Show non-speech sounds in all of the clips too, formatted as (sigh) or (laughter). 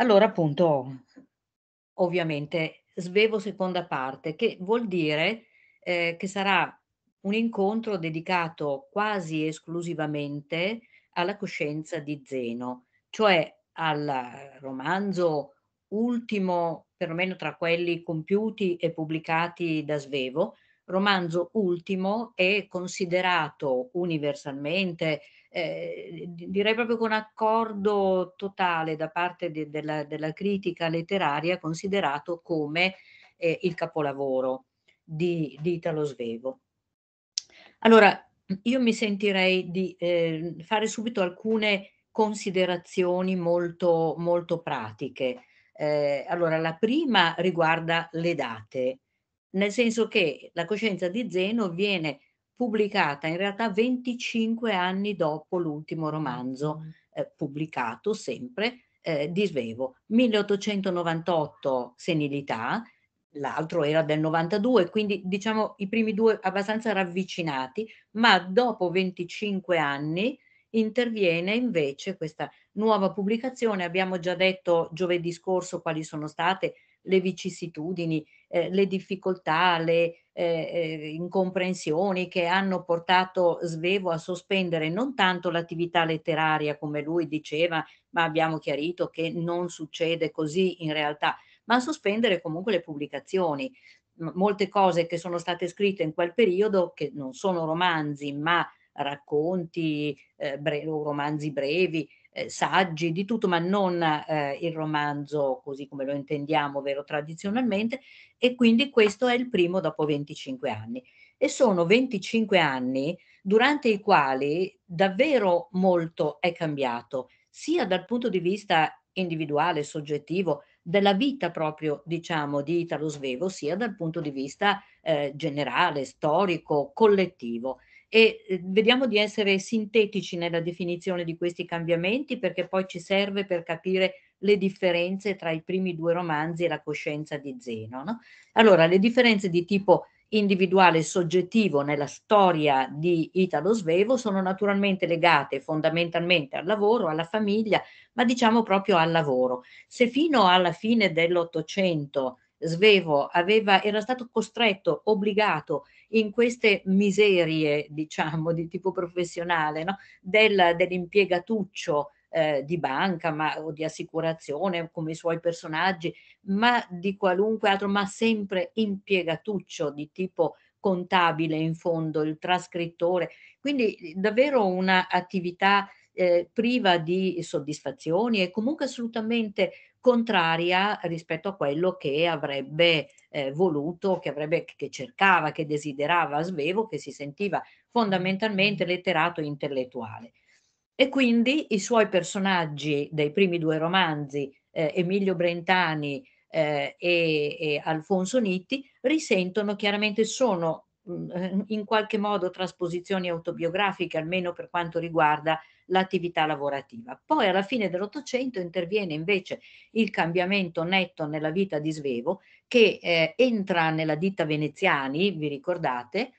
Allora appunto, ovviamente, svevo seconda parte, che vuol dire, ehm, che sarà un incontro dedicato quasi esclusivamente alla coscienza di Zeno, cioè al romanzo ultimo, perlomeno tra quelli compiuti e pubblicati da Svevo, romanzo ultimo è considerato universalmente, eh, direi proprio con accordo totale da parte de, della, della, critica letteraria, considerato come eh, il capolavoro di, di, Italo Svevo. Allora, io mi sentirei di eh, fare subito alcune considerazioni molto, molto pratiche. Eh, allora, la prima riguarda le date nel senso che la coscienza di Zeno viene pubblicata in realtà 25 anni dopo l'ultimo romanzo mm. eh, pubblicato sempre eh, di Svevo. 1898 Senilità, l'altro era del 92, quindi diciamo i primi due abbastanza ravvicinati, ma dopo 25 anni interviene invece questa nuova pubblicazione. Abbiamo già detto giovedì scorso quali sono state le vicissitudini eh, le difficoltà, le eh, eh, incomprensioni che hanno portato Svevo a sospendere non tanto l'attività letteraria, come lui diceva, ma abbiamo chiarito che non succede così in realtà, ma a sospendere comunque le pubblicazioni. M- molte cose che sono state scritte in quel periodo, che non sono romanzi, ma racconti, eh, bre- romanzi brevi, eh, saggi, di tutto, ma non eh, il romanzo così come lo intendiamo, vero, tradizionalmente, e quindi questo è il primo dopo 25 anni. E sono 25 anni durante i quali davvero molto è cambiato, sia dal punto di vista individuale, soggettivo, della vita proprio, diciamo, di Italo Svevo, sia dal punto di vista eh, generale, storico, collettivo e eh, vediamo di essere sintetici nella definizione di questi cambiamenti perché poi ci serve per capire le differenze tra i primi due romanzi e la coscienza di Zeno. No? Allora, le differenze di tipo individuale e soggettivo nella storia di Italo Svevo sono naturalmente legate fondamentalmente al lavoro, alla famiglia, ma diciamo proprio al lavoro. Se fino alla fine dell'Ottocento Svevo aveva, era stato costretto, obbligato in queste miserie, (laughs) diciamo, di tipo professionale, no? Del, dell'impiegatuccio eh, di banca ma, o di assicurazione come i suoi personaggi, ma di qualunque altro, ma sempre impiegatuccio di tipo contabile in fondo, il trascrittore. Quindi davvero un'attività eh, priva di soddisfazioni e comunque assolutamente contraria rispetto a quello che avrebbe eh, voluto, che, avrebbe, che cercava, che desiderava Svevo, che si sentiva fondamentalmente letterato e intellettuale. E quindi i suoi personaggi dei primi due romanzi, eh, Emilio Brentani eh, e, e, Alfonso Nitti, risentono chiaramente, sono mh, mm, in qualche modo trasposizioni autobiografiche, almeno per quanto riguarda l'attività lavorativa. Poi alla fine dell'Ottocento interviene invece il cambiamento netto nella vita di Svevo che eh, entra nella ditta Veneziani, vi ricordate,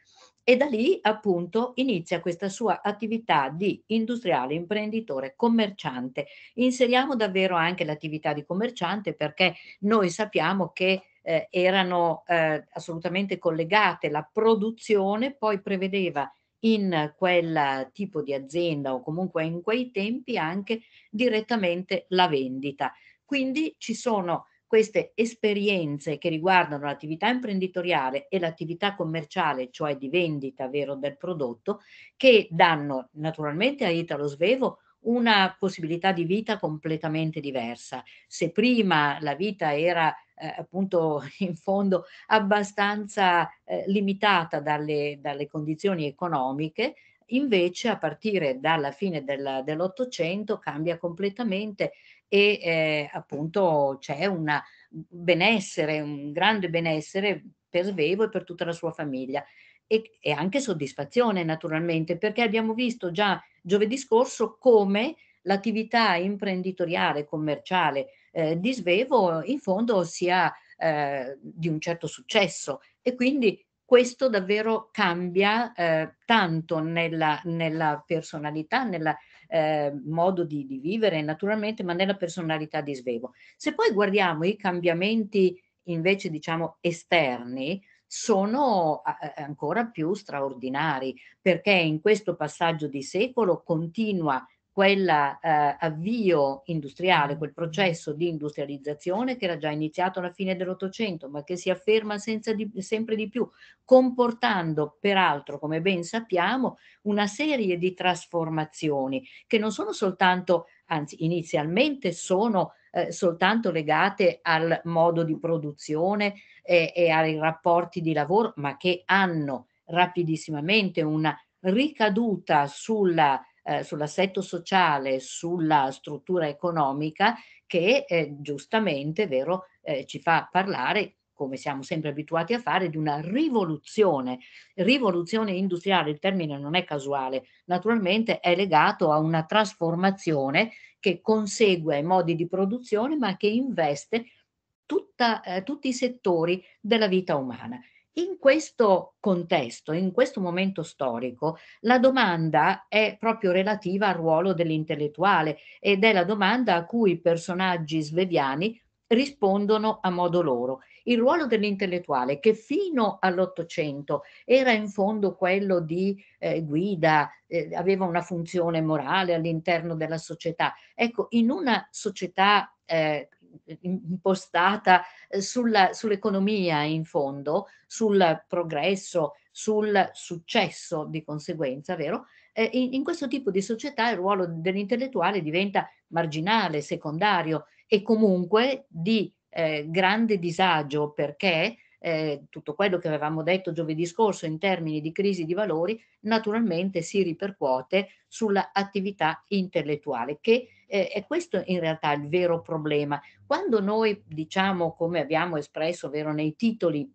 e da lì appunto inizia questa sua attività di industriale, imprenditore, commerciante. Inseriamo davvero anche l'attività di commerciante perché noi sappiamo che eh, erano eh, assolutamente collegate la produzione, poi prevedeva in quel tipo di azienda o comunque in quei tempi anche direttamente la vendita. Quindi ci sono queste esperienze che riguardano l'attività imprenditoriale e l'attività commerciale, cioè di vendita vero del prodotto, che danno naturalmente a Italo Svevo una possibilità di vita completamente diversa. Se prima la vita era eh, appunto (laughs) in fondo abbastanza eh, limitata dalle, dalle, condizioni economiche, invece a partire dalla fine del, dell'Ottocento cambia completamente e eh, appunto c'è un benessere, un grande benessere per Svevo e per tutta la sua famiglia e, e anche soddisfazione naturalmente, perché abbiamo visto già giovedì scorso come l'attività imprenditoriale, commerciale eh, di Svevo in fondo sia eh, di un certo successo e quindi questo davvero cambia eh, tanto nella, nella personalità, nel eh, modo di, di, vivere naturalmente, ma nella personalità di Svevo. Se poi guardiamo i cambiamenti invece diciamo esterni, sono ancora più straordinari, perché in questo passaggio di secolo continua quell'avvio eh, industriale, quel processo di industrializzazione che era già iniziato alla fine dell'Ottocento, ma che si afferma di, sempre di più, comportando peraltro, come ben sappiamo, una serie di trasformazioni che non sono soltanto, anzi inizialmente sono eh, soltanto legate al modo di produzione eh, e ai rapporti di lavoro, ma che hanno rapidissimamente una ricaduta sulla, eh, sull'assetto sociale, sulla struttura economica che eh, giustamente vero, eh, ci fa parlare come siamo sempre abituati a fare, di una rivoluzione, rivoluzione industriale, il termine non è casuale, naturalmente è legato a una trasformazione che consegue ai modi di produzione ma che investe tutta, eh, tutti i settori della vita umana. In questo contesto, in questo momento storico, la domanda è proprio relativa al ruolo dell'intellettuale ed è la domanda a cui i personaggi sveviani rispondono a modo loro il ruolo dell'intellettuale che fino all'Ottocento era in fondo quello di eh, guida, eh, aveva una funzione morale all'interno della società. Ecco, in una società eh, impostata eh, sulla, sull'economia in fondo, sul progresso, sul successo di conseguenza, vero? Eh, in, in, questo tipo di società il ruolo dell'intellettuale diventa marginale, secondario e comunque di eh, grande disagio perché eh, tutto quello che avevamo detto giovedì scorso in termini di crisi di valori naturalmente si ripercuote sull'attività intellettuale che eh, è questo in realtà il vero problema. Quando noi diciamo come abbiamo espresso vero, nei titoli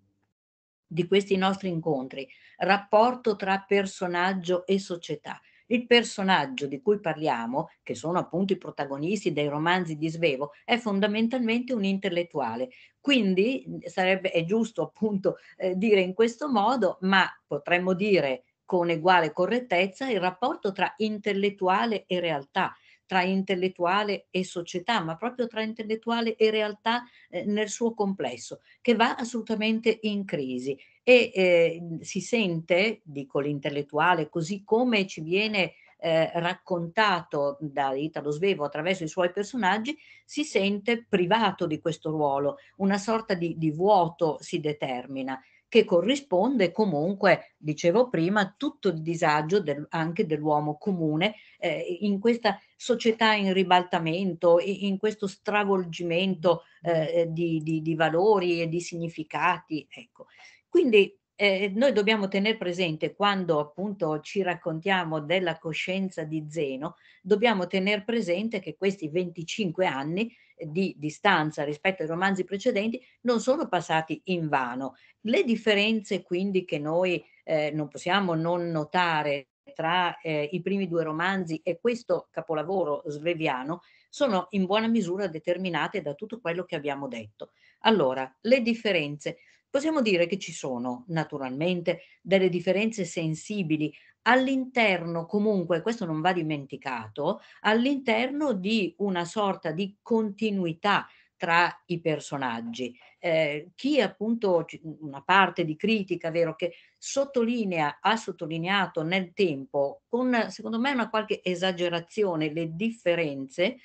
di questi nostri incontri, rapporto tra personaggio e società, il personaggio di cui parliamo, che sono appunto i protagonisti dei romanzi di Svevo, è fondamentalmente un intellettuale. Quindi sarebbe, è giusto appunto eh, dire in questo modo, ma potremmo dire con uguale correttezza il rapporto tra intellettuale e realtà tra intellettuale e società, ma proprio tra intellettuale e realtà eh, nel suo complesso, che va assolutamente in crisi e eh, si sente, dico l'intellettuale, così come ci viene eh, raccontato da Italo Svevo attraverso i suoi personaggi, si sente privato di questo ruolo, una sorta di, di vuoto si determina che corrisponde comunque, dicevo prima, tutto il disagio del, anche dell'uomo comune eh, in questa società in ribaltamento, in questo stravolgimento eh, di, di, di, valori e di significati. Ecco. Quindi eh, noi dobbiamo tenere presente quando appunto ci raccontiamo della coscienza di Zeno, dobbiamo tenere presente che questi 25 anni di distanza rispetto ai romanzi precedenti non sono passati in vano. Le differenze quindi che noi eh, non possiamo non notare tra eh, i primi due romanzi e questo capolavoro sveviano sono in buona misura determinate da tutto quello che abbiamo detto. Allora, le differenze. Possiamo dire che ci sono naturalmente delle differenze sensibili all'interno comunque, questo non va dimenticato, all'interno di una sorta di continuità tra i personaggi. Eh, chi appunto, una parte di critica, vero, che sottolinea, ha sottolineato nel tempo, con secondo me una qualche esagerazione, le differenze,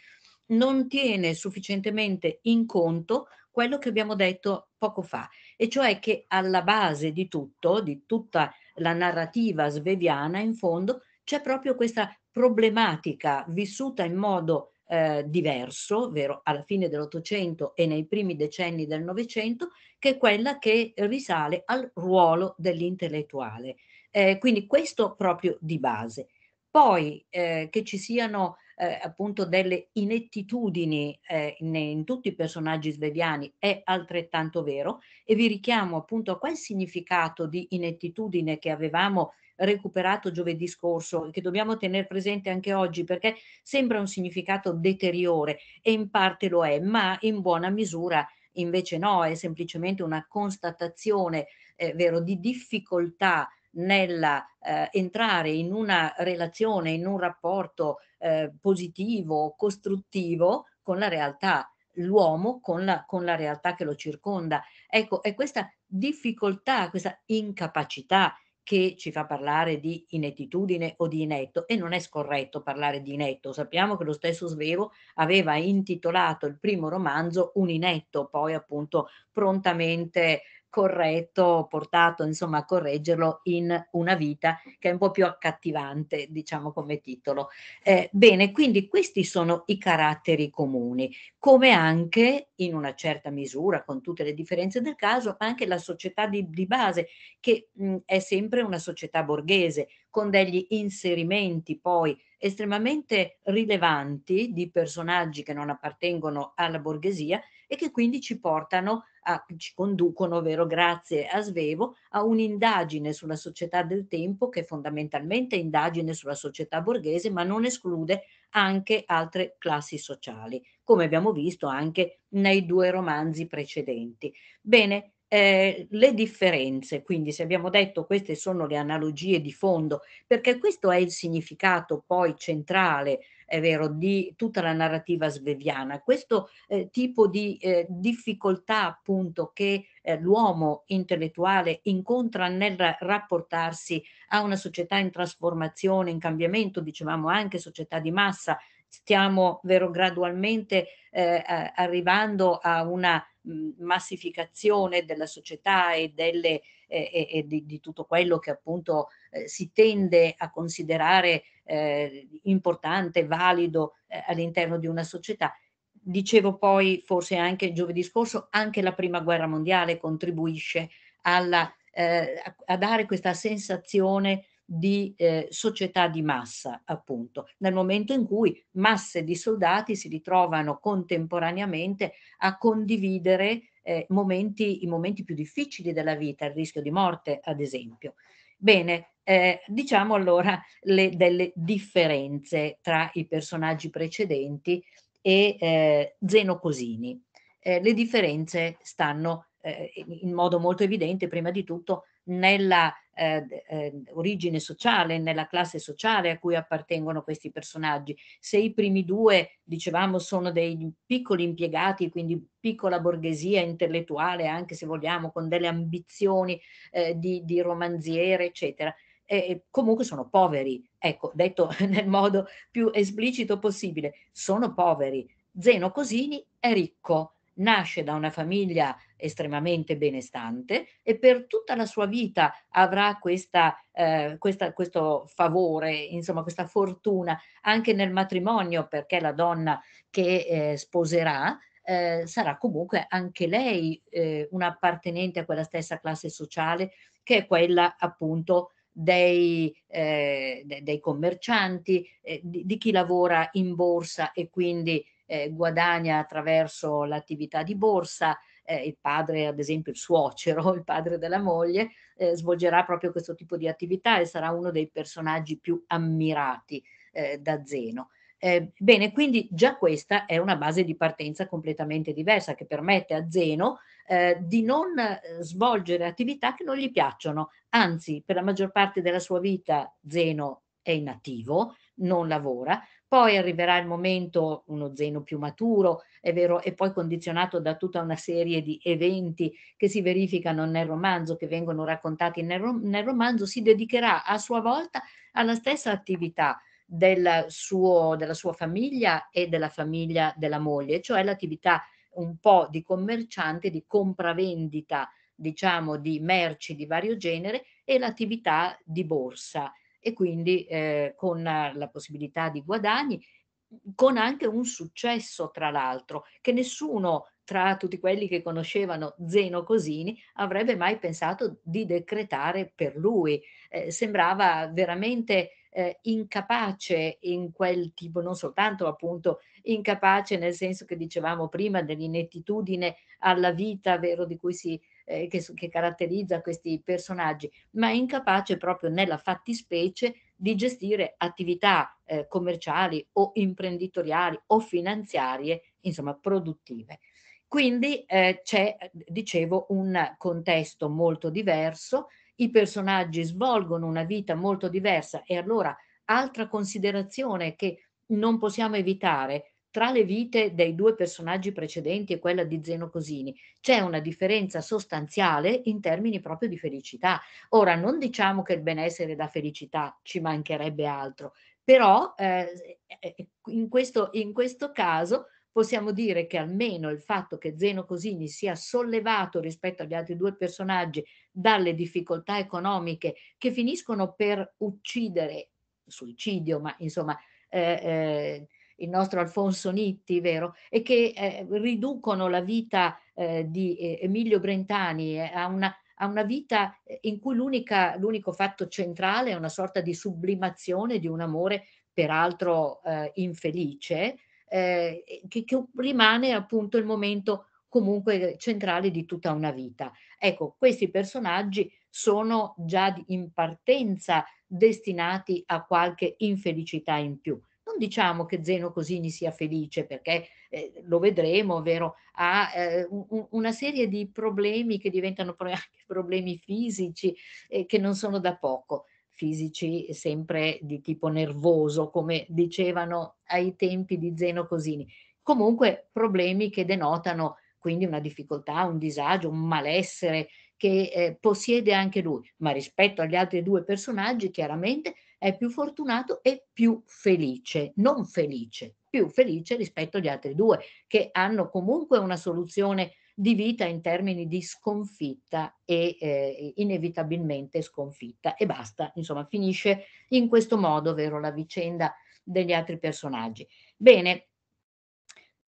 non tiene sufficientemente in conto quello che abbiamo detto poco fa, e cioè che alla base di tutto, di tutta la la narrativa sveviana, in fondo c'è proprio questa problematica vissuta in modo eh, diverso, ovvero alla fine dell'Ottocento e nei primi decenni del Novecento, che è quella che risale al ruolo dell'intellettuale. Eh, quindi questo proprio di base. Poi eh, che ci siano eh, appunto delle inettitudini eh, in, tutti i personaggi svediani è altrettanto vero e vi richiamo appunto a quel significato di inettitudine che avevamo recuperato giovedì scorso e che dobbiamo tenere presente anche oggi perché sembra un significato deteriore e in parte lo è, ma in buona misura invece no, è semplicemente una constatazione eh, vero, di difficoltà nella eh, entrare in una relazione, in un rapporto eh, positivo, costruttivo con la realtà, l'uomo con con la realtà che lo circonda. Ecco, è questa difficoltà, questa incapacità che ci fa parlare di inettitudine o di inetto e non è scorretto parlare di inetto. Sappiamo che lo stesso Svevo aveva intitolato il primo romanzo Un inetto, poi appunto prontamente corretto, portato insomma a correggerlo in una vita che è un po' più accattivante, diciamo come titolo. Eh, bene, quindi questi sono i caratteri comuni, come anche in una certa misura, con tutte le differenze del caso, anche la società di, di base, che mh, è sempre una società borghese, con degli inserimenti poi estremamente rilevanti di personaggi che non appartengono alla borghesia e che quindi ci portano a, ci conducono, ovvero grazie a Svevo, a un'indagine sulla società del tempo che è fondamentalmente è indagine sulla società borghese, ma non esclude anche altre classi sociali, come abbiamo visto anche nei due romanzi precedenti. Bene, eh, le differenze, quindi se abbiamo detto queste sono le analogie di fondo, perché questo è il significato poi centrale è vero, di tutta la narrativa sveviana. Questo eh, tipo di eh, difficoltà appunto che eh, l'uomo intellettuale incontra nel rapportarsi a una società in trasformazione, in cambiamento, dicevamo anche società di massa, stiamo vero gradualmente eh, arrivando a una mm, massificazione della società e, delle, eh, e, e di, di, tutto quello che appunto eh, si tende a considerare eh, importante, valido eh, all'interno di una società. Dicevo poi, forse anche giovedì scorso, anche la prima guerra mondiale contribuisce alla, eh, a dare questa sensazione di eh, società di massa, appunto, nel momento in cui masse di soldati si ritrovano contemporaneamente a condividere eh, momenti, i momenti più difficili della vita, il rischio di morte, ad esempio. Bene, eh, diciamo allora le, delle differenze tra i personaggi precedenti e eh, Zeno Cosini. Eh, le differenze stanno eh, in modo molto evidente, prima di tutto, nella eh, eh, origine sociale, nella classe sociale a cui appartengono questi personaggi. Se i primi due, dicevamo, sono dei piccoli impiegati, quindi piccola borghesia intellettuale, anche se vogliamo, con delle ambizioni eh, di, di romanziere, eccetera, e comunque sono poveri, ecco, detto (laughs) nel modo più esplicito possibile, sono poveri. Zeno Cosini è ricco, nasce da una famiglia estremamente benestante e per tutta la sua vita avrà questa, eh, questa, questo favore, insomma questa fortuna anche nel matrimonio perché la donna che eh, sposerà eh, sarà comunque anche lei eh, appartenente a quella stessa classe sociale che è quella appunto dei, eh, de- dei commercianti, eh, di-, di chi lavora in borsa e quindi eh, guadagna attraverso l'attività di borsa, eh, il padre, ad esempio il suocero, (laughs) il padre della moglie, eh, svolgerà proprio questo tipo di attività e sarà uno dei personaggi più ammirati eh, da Zeno. Eh, bene, quindi già questa è una base di partenza completamente diversa che permette a Zeno eh, di non eh, svolgere attività che non gli piacciono, anzi per la maggior parte della sua vita Zeno è inattivo, non lavora, poi arriverà il momento, uno zeno più maturo, è vero, e poi condizionato da tutta una serie di eventi che si verificano nel romanzo, che vengono raccontati nel, rom- nel romanzo, si dedicherà a sua volta alla stessa attività del suo, della sua famiglia e della famiglia della moglie, cioè l'attività un po' di commerciante, di compravendita, diciamo, di merci di vario genere e l'attività di borsa e quindi eh, con la possibilità di guadagni, mhmm, con anche un successo tra l'altro, che nessuno tra tutti quelli che conoscevano Zeno Cosini avrebbe mai pensato di decretare per lui. Eh, sembrava veramente eh, incapace in quel tipo, non soltanto appunto incapace nel senso che dicevamo prima dell'inettitudine alla vita, vero, di cui si eh, che, che caratterizza questi personaggi, ma è incapace proprio nella fattispecie di gestire attività eh, commerciali o imprenditoriali o finanziarie, insomma produttive. Quindi eh, c'è, dicevo, un contesto molto diverso, i personaggi svolgono una vita molto diversa e allora altra considerazione che non possiamo evitare tra le vite dei due personaggi precedenti e quella di Zeno Cosini c'è una differenza sostanziale in termini proprio di felicità. Ora, non diciamo che il benessere da felicità, ci mancherebbe altro, però eh, eh, eh, in, questo, in questo caso possiamo dire che almeno il fatto che Zeno Cosini sia sollevato rispetto agli altri due personaggi dalle difficoltà economiche che finiscono per uccidere, suicidio, ma insomma... Eh, eh, il nostro Alfonso Nitti, vero? E che eh, riducono la vita eh, di eh, Emilio Brentani eh, a una, a una vita eh, in cui l'unico fatto centrale è una sorta di sublimazione di un amore peraltro eh, infelice, eh, che, che, rimane appunto il momento comunque centrale di tutta una vita. Ecco, questi personaggi sono già in partenza destinati a qualche infelicità in più. Non diciamo che Zeno Cosini sia felice perché eh, lo vedremo, ovvero Ha eh, un, una serie di problemi che diventano anche problemi fisici eh, che non sono da poco, fisici sempre di tipo nervoso, come dicevano ai tempi di Zeno Cosini. Comunque problemi che denotano quindi una difficoltà, un disagio, un malessere che eh, possiede anche lui, ma rispetto agli altri due personaggi chiaramente è più fortunato e più felice, non felice, più felice rispetto agli altri due che hanno comunque una soluzione di vita in termini di sconfitta e eh, inevitabilmente sconfitta e basta, insomma finisce in questo modo, vero, la vicenda degli altri personaggi. Bene,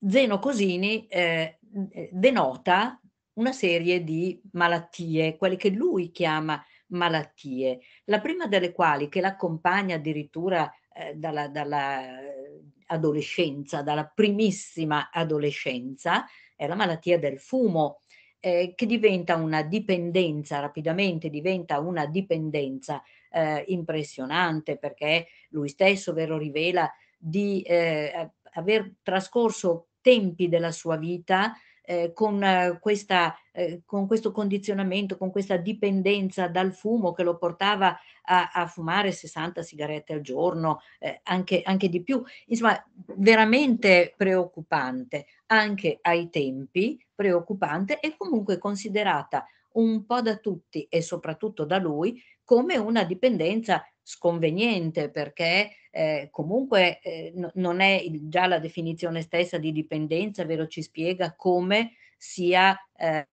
Zeno Cosini eh, denota una serie di malattie, quelle che lui chiama malattie, la prima delle quali che l'accompagna addirittura eh, dalla, dalla eh, adolescenza, dalla primissima adolescenza, è la malattia del fumo, eh, che diventa una dipendenza, rapidamente diventa una dipendenza eh, impressionante perché lui stesso, ve lo rivela di eh, aver trascorso tempi della sua vita eh, con, eh, questa, eh, con questo condizionamento, con questa dipendenza dal fumo che lo portava a, a fumare 60 sigarette al giorno, eh, anche, anche di più. Insomma, veramente preoccupante anche ai tempi, preoccupante e comunque considerata un po' da tutti e soprattutto da lui come una dipendenza sconveniente perché eh, comunque eh, no, non è il, già la definizione stessa di dipendenza, vero, ci spiega come sia eh,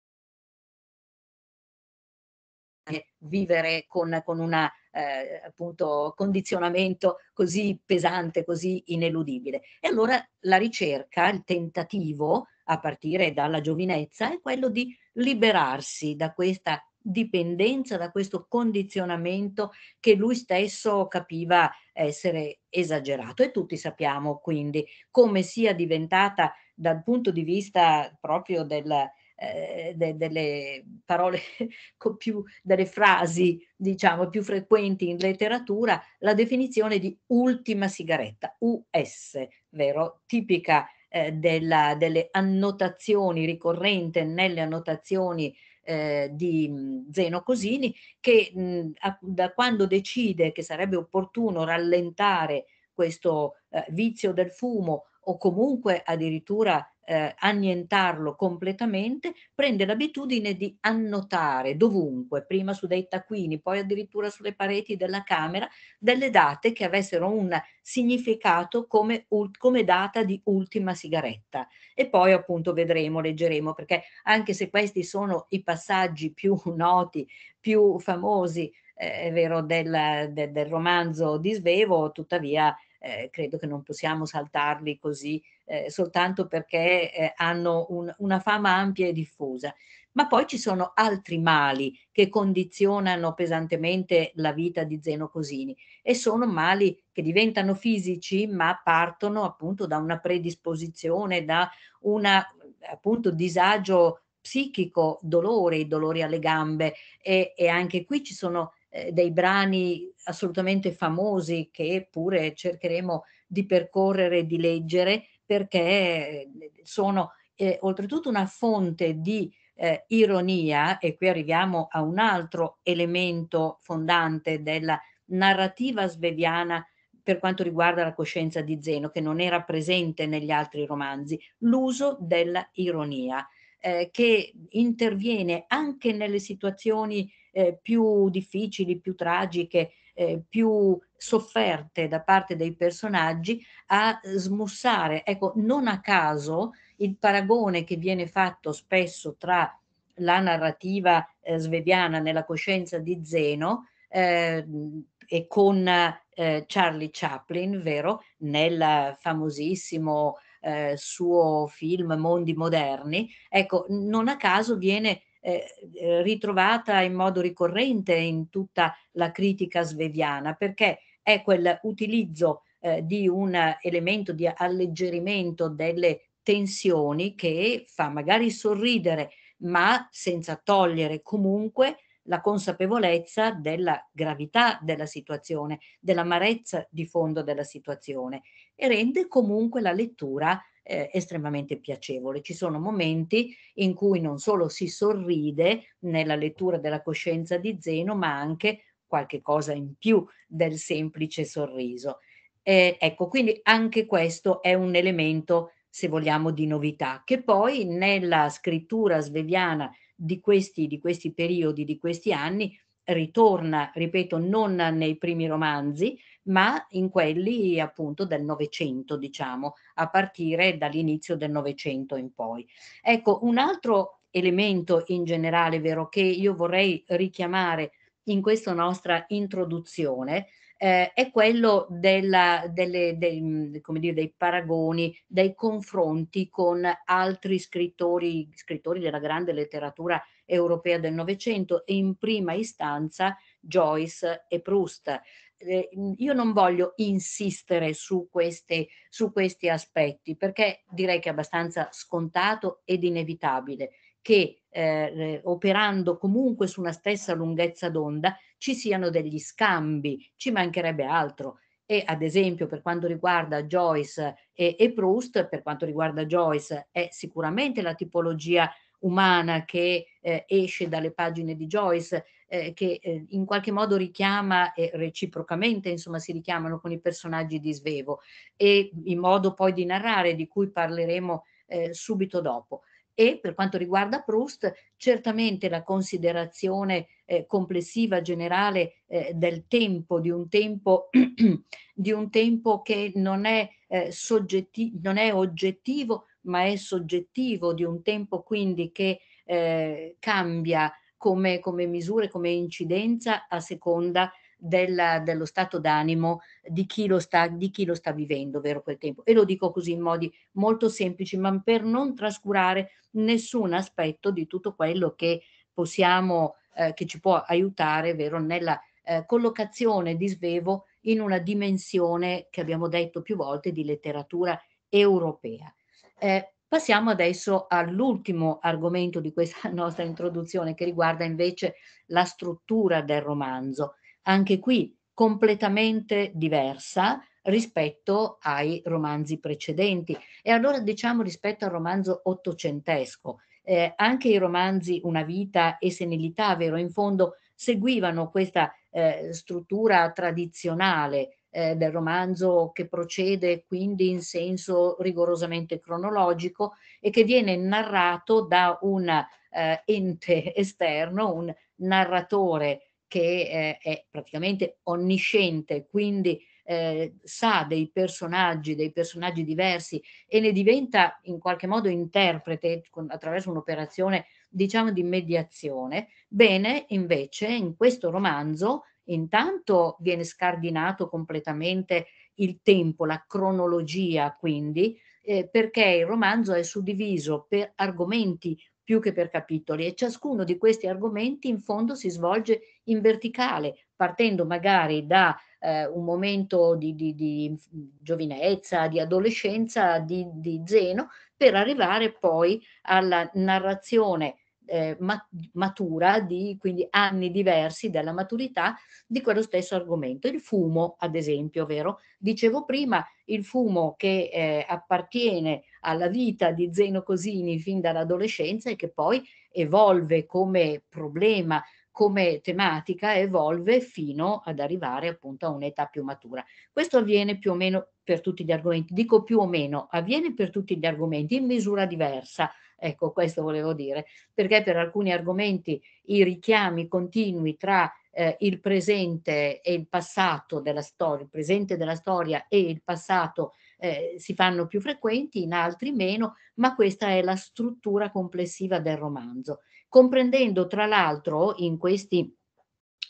vivere con, con una eh, appunto condizionamento così pesante, così ineludibile. E allora la ricerca, il tentativo a partire dalla giovinezza è quello di liberarsi da questa dipendenza da questo condizionamento che lui stesso capiva essere esagerato e tutti sappiamo quindi come sia diventata dal punto di vista proprio del, eh, de, delle parole (laughs) più delle frasi diciamo più frequenti in letteratura la definizione di ultima sigaretta US vero tipica eh, della, delle annotazioni ricorrente nelle annotazioni eh, di Zeno Cosini che mh, a, da quando decide che sarebbe opportuno rallentare questo eh, vizio del fumo o comunque addirittura eh, annientarlo completamente, prende l'abitudine di annotare dovunque, prima su dei taccuini, poi addirittura sulle pareti della camera, delle date che avessero un significato come, come data di ultima sigaretta. E poi appunto vedremo, leggeremo, perché anche se questi sono i passaggi più (laughs) noti, più famosi, eh, è vero, del, de, del romanzo di Svevo, tuttavia eh, credo che non possiamo saltarli così eh, soltanto perché eh, hanno un, una fama ampia e diffusa. Ma poi ci sono altri mali che condizionano pesantemente la vita di Zeno Cosini e sono mali che diventano fisici ma partono appunto da una predisposizione, da un appunto disagio psichico, dolore, dolori alle gambe e, e anche qui ci sono eh, dei brani assolutamente famosi che pure cercheremo di percorrere e di leggere perché eh, sono eh, oltretutto una fonte di eh, ironia e qui arriviamo a un altro elemento fondante della narrativa sveviana per quanto riguarda la coscienza di Zeno, che non era presente negli altri romanzi, l'uso dell'ironia eh, che interviene anche nelle situazioni eh, più difficili, più tragiche, eh, più sofferte da parte dei personaggi a smussare. Ecco, non a caso il paragone che viene fatto spesso tra la narrativa eh, sveviana nella coscienza di Zeno eh, e con eh, Charlie Chaplin, vero, nel famosissimo eh, suo film Mondi Moderni, ecco, non a caso viene eh, eh, ritrovata in modo ricorrente in tutta la critica sveviana, perché è quell'utilizzo eh, di un elemento di alleggerimento delle tensioni che fa magari sorridere, ma senza togliere comunque la consapevolezza della gravità della situazione, dell'amarezza di fondo della situazione e rende comunque la lettura eh, estremamente piacevole. Ci sono momenti in cui non solo si sorride nella lettura della coscienza di Zeno, ma anche qualche cosa in più del semplice sorriso. Eh, ecco, quindi anche questo è un elemento, se vogliamo, di novità, che poi nella scrittura sveviana di questi, di questi periodi, di questi anni, ritorna, ripeto, non nei primi romanzi, ma in quelli appunto del Novecento, diciamo, a partire dall'inizio del Novecento in poi. Ecco, un altro elemento in generale, vero, che io vorrei richiamare in questa nostra introduzione eh, è quello della, delle, dei, mm, dire, dei paragoni, dei confronti con altri scrittori, scrittori della grande letteratura europea del Novecento e in prima istanza Joyce e Proust eh, io non voglio insistere su, queste, su questi aspetti perché direi che è abbastanza scontato ed inevitabile che eh, eh, operando comunque su una stessa lunghezza d'onda ci siano degli scambi, ci mancherebbe altro. E ad esempio per quanto riguarda Joyce e, e Proust, per quanto riguarda Joyce è sicuramente la tipologia umana che eh, esce dalle pagine di Joyce, eh, che eh, in qualche modo richiama e eh, reciprocamente insomma si richiamano con i personaggi di Svevo e il modo poi di narrare di cui parleremo eh, subito dopo. E per quanto riguarda Proust, certamente la considerazione eh, complessiva generale eh, del tempo, di un tempo, (clears throat) di un tempo che non è, eh, soggetti- non è oggettivo, ma è soggettivo, di un tempo quindi che eh, cambia come, come misure, come incidenza a seconda della, dello stato d'animo di chi, lo sta, di chi lo sta vivendo, vero quel tempo. E lo dico così in modi molto semplici, ma per non trascurare nessun aspetto di tutto quello che possiamo, eh, che ci può aiutare, vero, nella eh, collocazione di Svevo in una dimensione che abbiamo detto più volte di letteratura europea. Eh, Passiamo adesso all'ultimo argomento di questa (laughs) nostra introduzione che riguarda invece la struttura del romanzo, anche qui completamente diversa rispetto ai romanzi precedenti e allora diciamo rispetto al romanzo ottocentesco. Eh, anche i romanzi Una vita e Senilità, vero in fondo, seguivano questa eh, struttura tradizionale eh, del romanzo che procede quindi in senso rigorosamente cronologico e che viene narrato da un eh, ente (laughs) esterno, un narratore che eh, è praticamente onnisciente, quindi eh, sa dei personaggi, dei personaggi diversi e ne diventa in qualche modo interprete con, attraverso un'operazione diciamo di mediazione. Bene, invece, in questo romanzo Intanto viene scardinato completamente il tempo, la cronologia quindi, eh, perché il romanzo è suddiviso per argomenti più che per capitoli e ciascuno di questi argomenti in fondo si svolge in verticale, partendo magari da eh, un momento di, di, di, giovinezza, di adolescenza di, di Zeno, per arrivare poi alla narrazione eh, matura, di quindi anni diversi dalla maturità di quello stesso argomento. Il fumo, ad esempio, vero? Dicevo prima, il fumo che eh, appartiene alla vita di Zeno Cosini fin dall'adolescenza e che poi evolve come problema, come tematica, evolve fino ad arrivare appunto a un'età più matura. Questo avviene più o meno per tutti gli argomenti, dico più o meno, avviene per tutti gli argomenti in misura diversa Ecco, questo volevo dire, perché per alcuni argomenti i richiami continui tra eh, il presente e il passato della storia, il presente della storia e il passato eh, si fanno più frequenti, in altri meno, ma questa è la struttura complessiva del romanzo, comprendendo tra l'altro in questi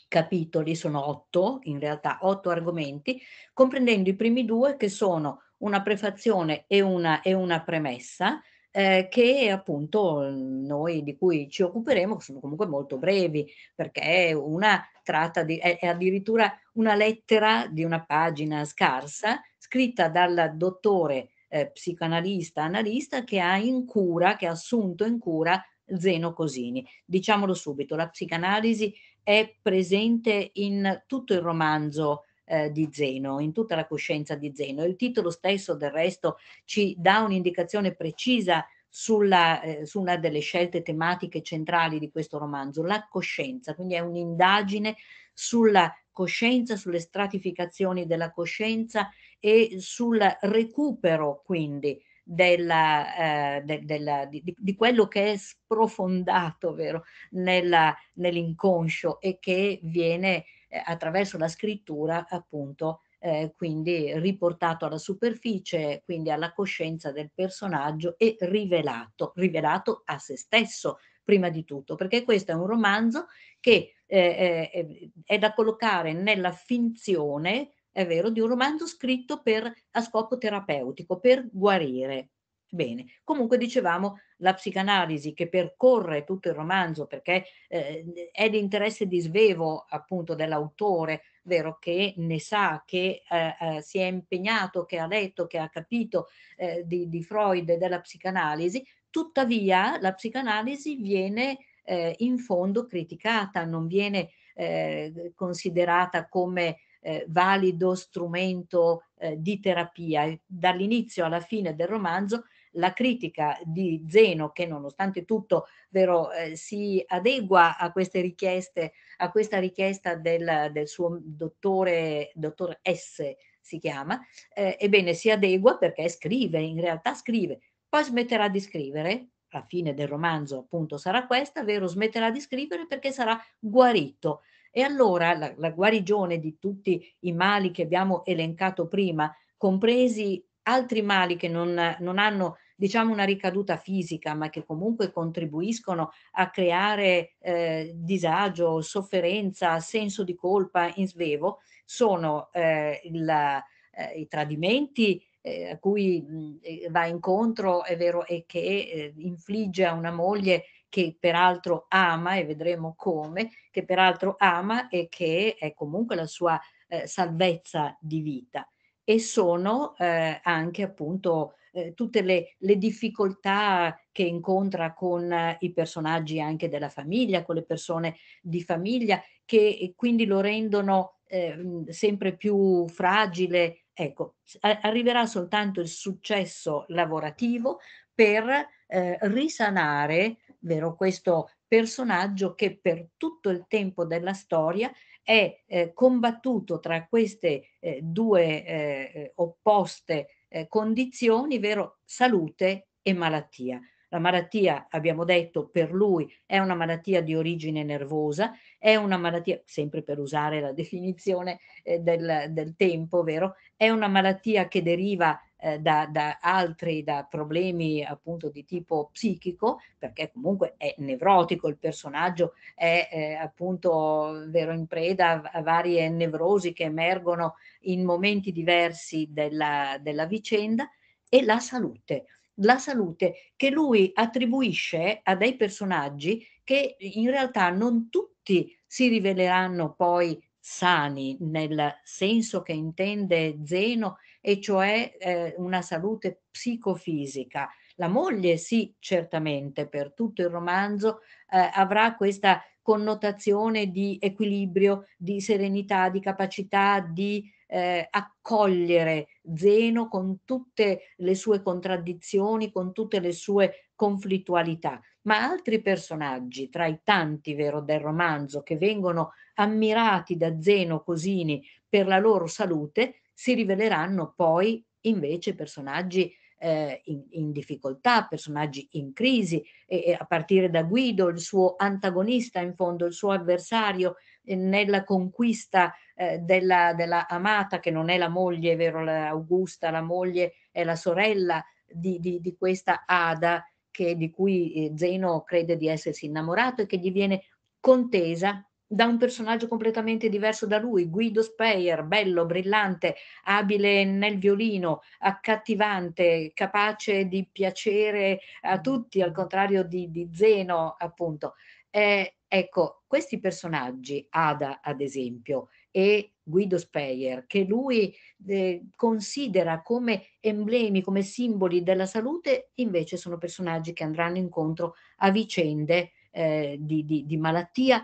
capitoli, sono otto in realtà, otto argomenti, comprendendo i primi due che sono una prefazione e una, e una premessa, eh, che appunto mhmm, noi di cui ci occuperemo sono comunque molto brevi, perché una tratta di, è, è addirittura una lettera di una pagina scarsa, scritta dal dottore eh, psicanalista, analista che ha in cura, che ha assunto in cura Zeno Cosini. Diciamolo subito, la psicanalisi è presente in tutto il romanzo eh, di Zeno, in tutta la coscienza di Zeno. Il titolo stesso del resto ci dà un'indicazione precisa sulla, eh, su una delle scelte tematiche centrali di questo romanzo, la coscienza, quindi è un'indagine sulla coscienza, sulle stratificazioni della coscienza e sul recupero quindi della, eh, de, della, di, di, quello che è sprofondato vero, nella, nell'inconscio e che viene eh, attraverso la scrittura appunto eh, quindi riportato alla superficie, quindi alla coscienza del personaggio e rivelato, rivelato a se stesso prima di tutto, perché questo è un romanzo che eh, eh, è da collocare nella finzione, è vero, di un romanzo scritto per, a scopo terapeutico, per guarire, Bene, comunque dicevamo la psicanalisi che percorre tutto il romanzo perché eh, è di interesse di svevo appunto dell'autore, vero che ne sa, che eh, eh, si è impegnato, che ha letto, che ha capito eh, di, di, Freud e della psicanalisi, tuttavia la psicanalisi viene eh, in fondo criticata, non viene eh, considerata come eh, valido strumento eh, di terapia. Dall'inizio alla fine del romanzo la critica di Zeno che nonostante tutto vero, eh, si adegua a queste richieste, a questa richiesta del, del suo dottore, dottor S si chiama, eh, ebbene si adegua perché scrive, in realtà scrive, poi smetterà di scrivere, la fine del romanzo appunto sarà questa, vero, smetterà di scrivere perché sarà guarito. E allora la, la guarigione di tutti i mali che abbiamo elencato prima, compresi altri mali che non, non hanno diciamo una ricaduta fisica, ma che comunque contribuiscono a creare eh, disagio, sofferenza, senso di colpa in svevo, sono eh, il, eh, i tradimenti eh, a cui mh, mm, va incontro, è vero, e che eh, infligge a una moglie che peraltro ama, e vedremo come, che peraltro ama e che è comunque la sua eh, salvezza di vita e sono eh, anche appunto eh, tutte le, le, difficoltà che incontra con eh, i personaggi anche della famiglia, con le persone di famiglia, che eh, quindi lo rendono eh, sempre più fragile. Ecco, arriverà soltanto il successo lavorativo per eh, risanare, vero questo personaggio che per tutto il tempo della storia è eh, combattuto tra queste eh, due eh, eh opposte eh, condizioni, vero salute e malattia. La malattia, abbiamo detto, per lui è una malattia di origine nervosa, è una malattia, sempre per usare la (laughs) definizione eh, del, del tempo, vero? È una malattia che deriva eh, da, da, altri, da problemi appunto di tipo psichico, perché comunque è nevrotico il personaggio, è eh, appunto vero in preda a, a, varie nevrosi che emergono in momenti diversi della, della vicenda, e la salute. La salute che lui attribuisce a dei personaggi che in realtà non tutti si riveleranno poi sani nel senso che intende Zeno e cioè eh, una salute psicofisica. La moglie sì, certamente, per tutto il romanzo eh, avrà questa connotazione di equilibrio, di serenità, di capacità di eh, accogliere Zeno con tutte le sue contraddizioni, con tutte le sue conflittualità. Ma altri personaggi, tra i tanti vero del romanzo, che vengono ammirati da Zeno Cosini per la loro salute, si riveleranno poi invece personaggi eh, in, in, difficoltà, personaggi in crisi, e, e a partire da Guido, il suo antagonista in fondo, il suo avversario eh, nella conquista eh, della, della, amata, che non è la moglie, è vero, la Augusta, la moglie è la sorella di, di, di questa Ada che, di cui eh, Zeno crede di essersi innamorato e che gli viene contesa da un personaggio completamente diverso da lui, Guido Speyer, bello, brillante, abile nel violino, accattivante, capace di piacere a mm. tutti, al contrario di, di Zeno, appunto. Eh, ecco, questi personaggi, Ada ad esempio, e Guido Speyer, che lui eh, considera come emblemi, come simboli della salute, invece sono personaggi che andranno incontro a vicende eh, di, di, di malattia,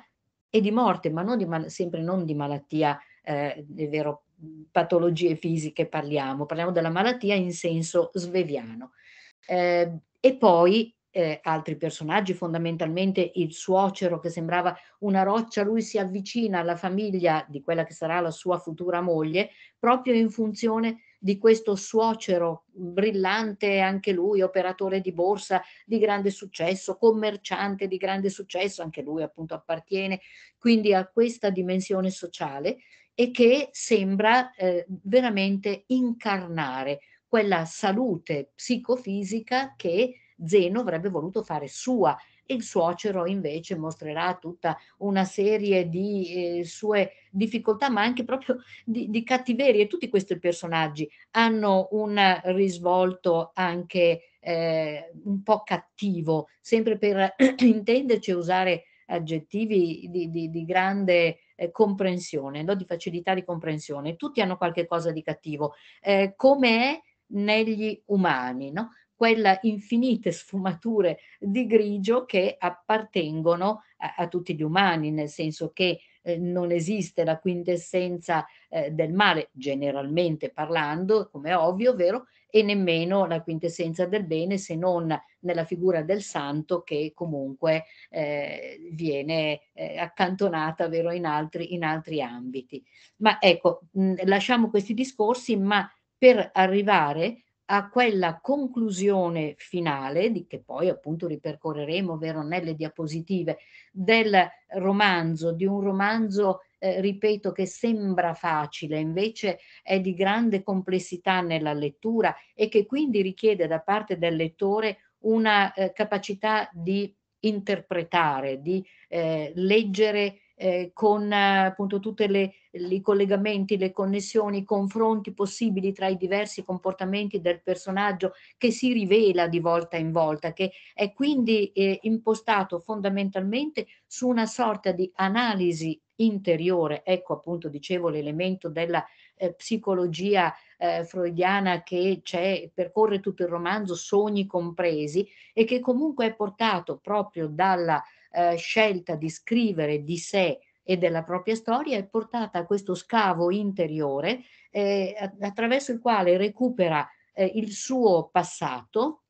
e di morte, ma non di sempre non di malattia, eh, è vero, patologie fisiche parliamo, parliamo della malattia in senso sveviano. Eh, e poi eh, altri personaggi, fondamentalmente il suocero che sembrava una roccia, lui si avvicina alla famiglia di quella che sarà la sua futura moglie proprio in funzione di questo suocero brillante, anche lui operatore di borsa di grande successo, commerciante di grande successo, anche lui appunto appartiene quindi a questa dimensione sociale e che sembra eh, veramente incarnare quella salute psicofisica che Zeno avrebbe voluto fare sua il suocero invece mostrerà tutta una serie di eh, sue difficoltà, ma anche proprio di, di cattiverie. Tutti questi personaggi hanno un risvolto anche eh, un po' cattivo, sempre per (clears throat) intenderci usare aggettivi di, di, di grande eh, comprensione, no? di facilità di comprensione. Tutti hanno qualche cosa di cattivo, eh, come è negli umani, no? quelle infinite sfumature di grigio che appartengono a, a tutti gli umani, nel senso che eh, non esiste la quintessenza eh, del male, generalmente parlando, come è ovvio, vero, e nemmeno la quintessenza del bene se non nella figura del santo che comunque eh, viene eh, accantonata, vero, in altri, in altri ambiti. Ma ecco, mh, lasciamo questi discorsi, ma per arrivare a quella conclusione finale, di, che poi appunto ripercorreremo, ovvero nelle diapositive, del romanzo, di un romanzo, eh, ripeto, che sembra facile, invece è di grande complessità nella lettura e che quindi richiede da parte del lettore una eh, capacità di interpretare, di eh, leggere eh, con eh, appunto tutti i collegamenti, le connessioni, i confronti possibili tra i diversi comportamenti del personaggio che si rivela di volta in volta, che è quindi eh, impostato fondamentalmente su una sorta di analisi interiore, ecco appunto dicevo l'elemento della eh, psicologia eh, freudiana che c'è, percorre tutto il romanzo, sogni compresi, e che comunque è portato proprio dalla eh, scelta di scrivere di sé e della propria storia è portata a questo scavo interiore eh, attraverso il quale recupera eh, il suo passato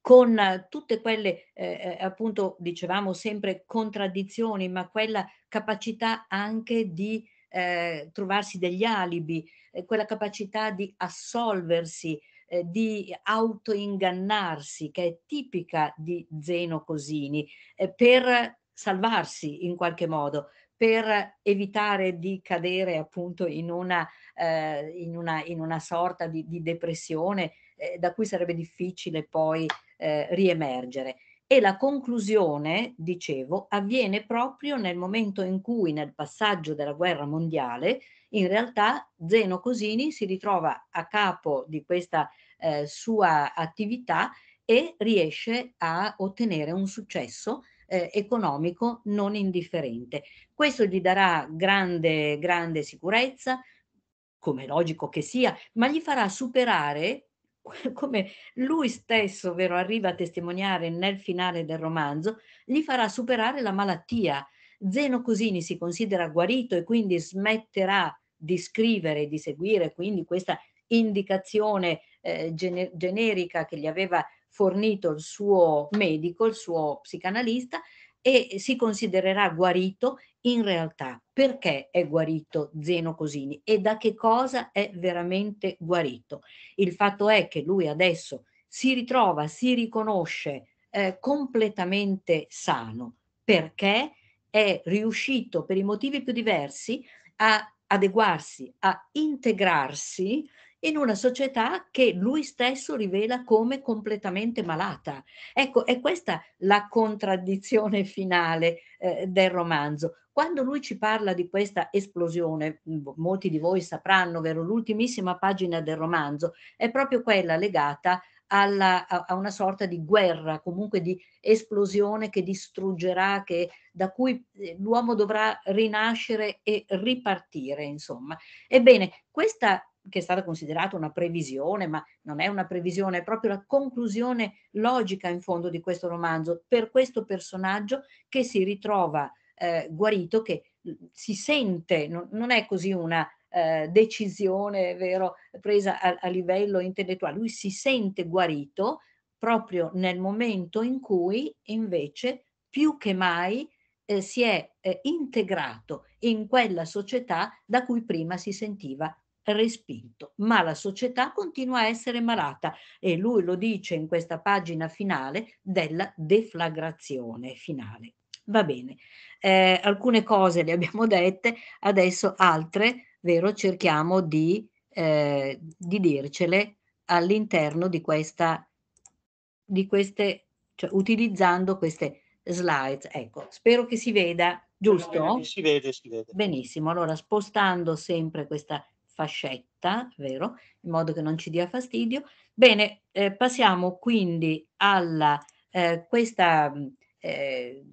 con tutte quelle, eh, eh, appunto, dicevamo sempre contraddizioni, ma quella capacità anche di eh, trovarsi degli alibi, quella capacità di assolversi eh, di autoingannarsi, che è tipica di Zeno Cosini, eh, per salvarsi in qualche modo, per evitare di cadere appunto in una, eh, in una, in una sorta di, di depressione eh, da cui sarebbe difficile poi eh, riemergere. E la conclusione, dicevo, avviene proprio nel momento in cui nel passaggio della guerra mondiale in realtà Zeno Cosini si ritrova a capo di questa eh, sua attività e riesce a ottenere un successo eh, economico non indifferente. Questo gli darà grande, grande sicurezza, come logico che sia, ma gli farà superare (laughs) come lui stesso, vero, arriva a testimoniare nel finale del romanzo, gli farà superare la malattia. Zeno Cosini si considera guarito e quindi smetterà di scrivere e di seguire quindi questa indicazione eh, gene- generica che gli aveva fornito il suo medico, il suo psicanalista e si considererà guarito in realtà perché è guarito Zeno Cosini e da che cosa è veramente guarito. Il fatto è che lui adesso si ritrova, si riconosce eh, completamente sano perché è riuscito per i motivi più diversi a adeguarsi, a integrarsi in una società che lui stesso rivela come completamente malata. Ecco, è questa la contraddizione finale eh, del romanzo. Quando lui ci parla di questa esplosione, molti di voi sapranno, vero, l'ultimissima pagina del romanzo è proprio quella legata alla, a, a, una sorta di guerra, comunque di esplosione che distruggerà, che, da cui eh, l'uomo dovrà rinascere e ripartire, insomma. Ebbene, questa che è stata considerata una previsione, ma non è una previsione, è proprio la conclusione logica in fondo di questo romanzo, per questo personaggio che si ritrova eh, guarito, che mm, si sente, non, non è così una eh, decisione vero, presa a, a livello intellettuale. Lui si sente guarito proprio nel momento in cui invece più che mai eh, si è eh, integrato in quella società da cui prima si sentiva respinto. Ma la società continua a essere malata e lui lo dice in questa pagina finale della deflagrazione finale. Va bene, eh, alcune cose le abbiamo dette, adesso altre vero? Cerchiamo di, eh, di dircele all'interno di questa, di queste, cioè utilizzando queste slides. Ecco, spero che si veda, giusto? Si vede, si vede. Benissimo, allora spostando sempre questa fascetta, vero? In modo che non ci dia fastidio. Bene, eh, passiamo quindi alla eh, questa mm, eh,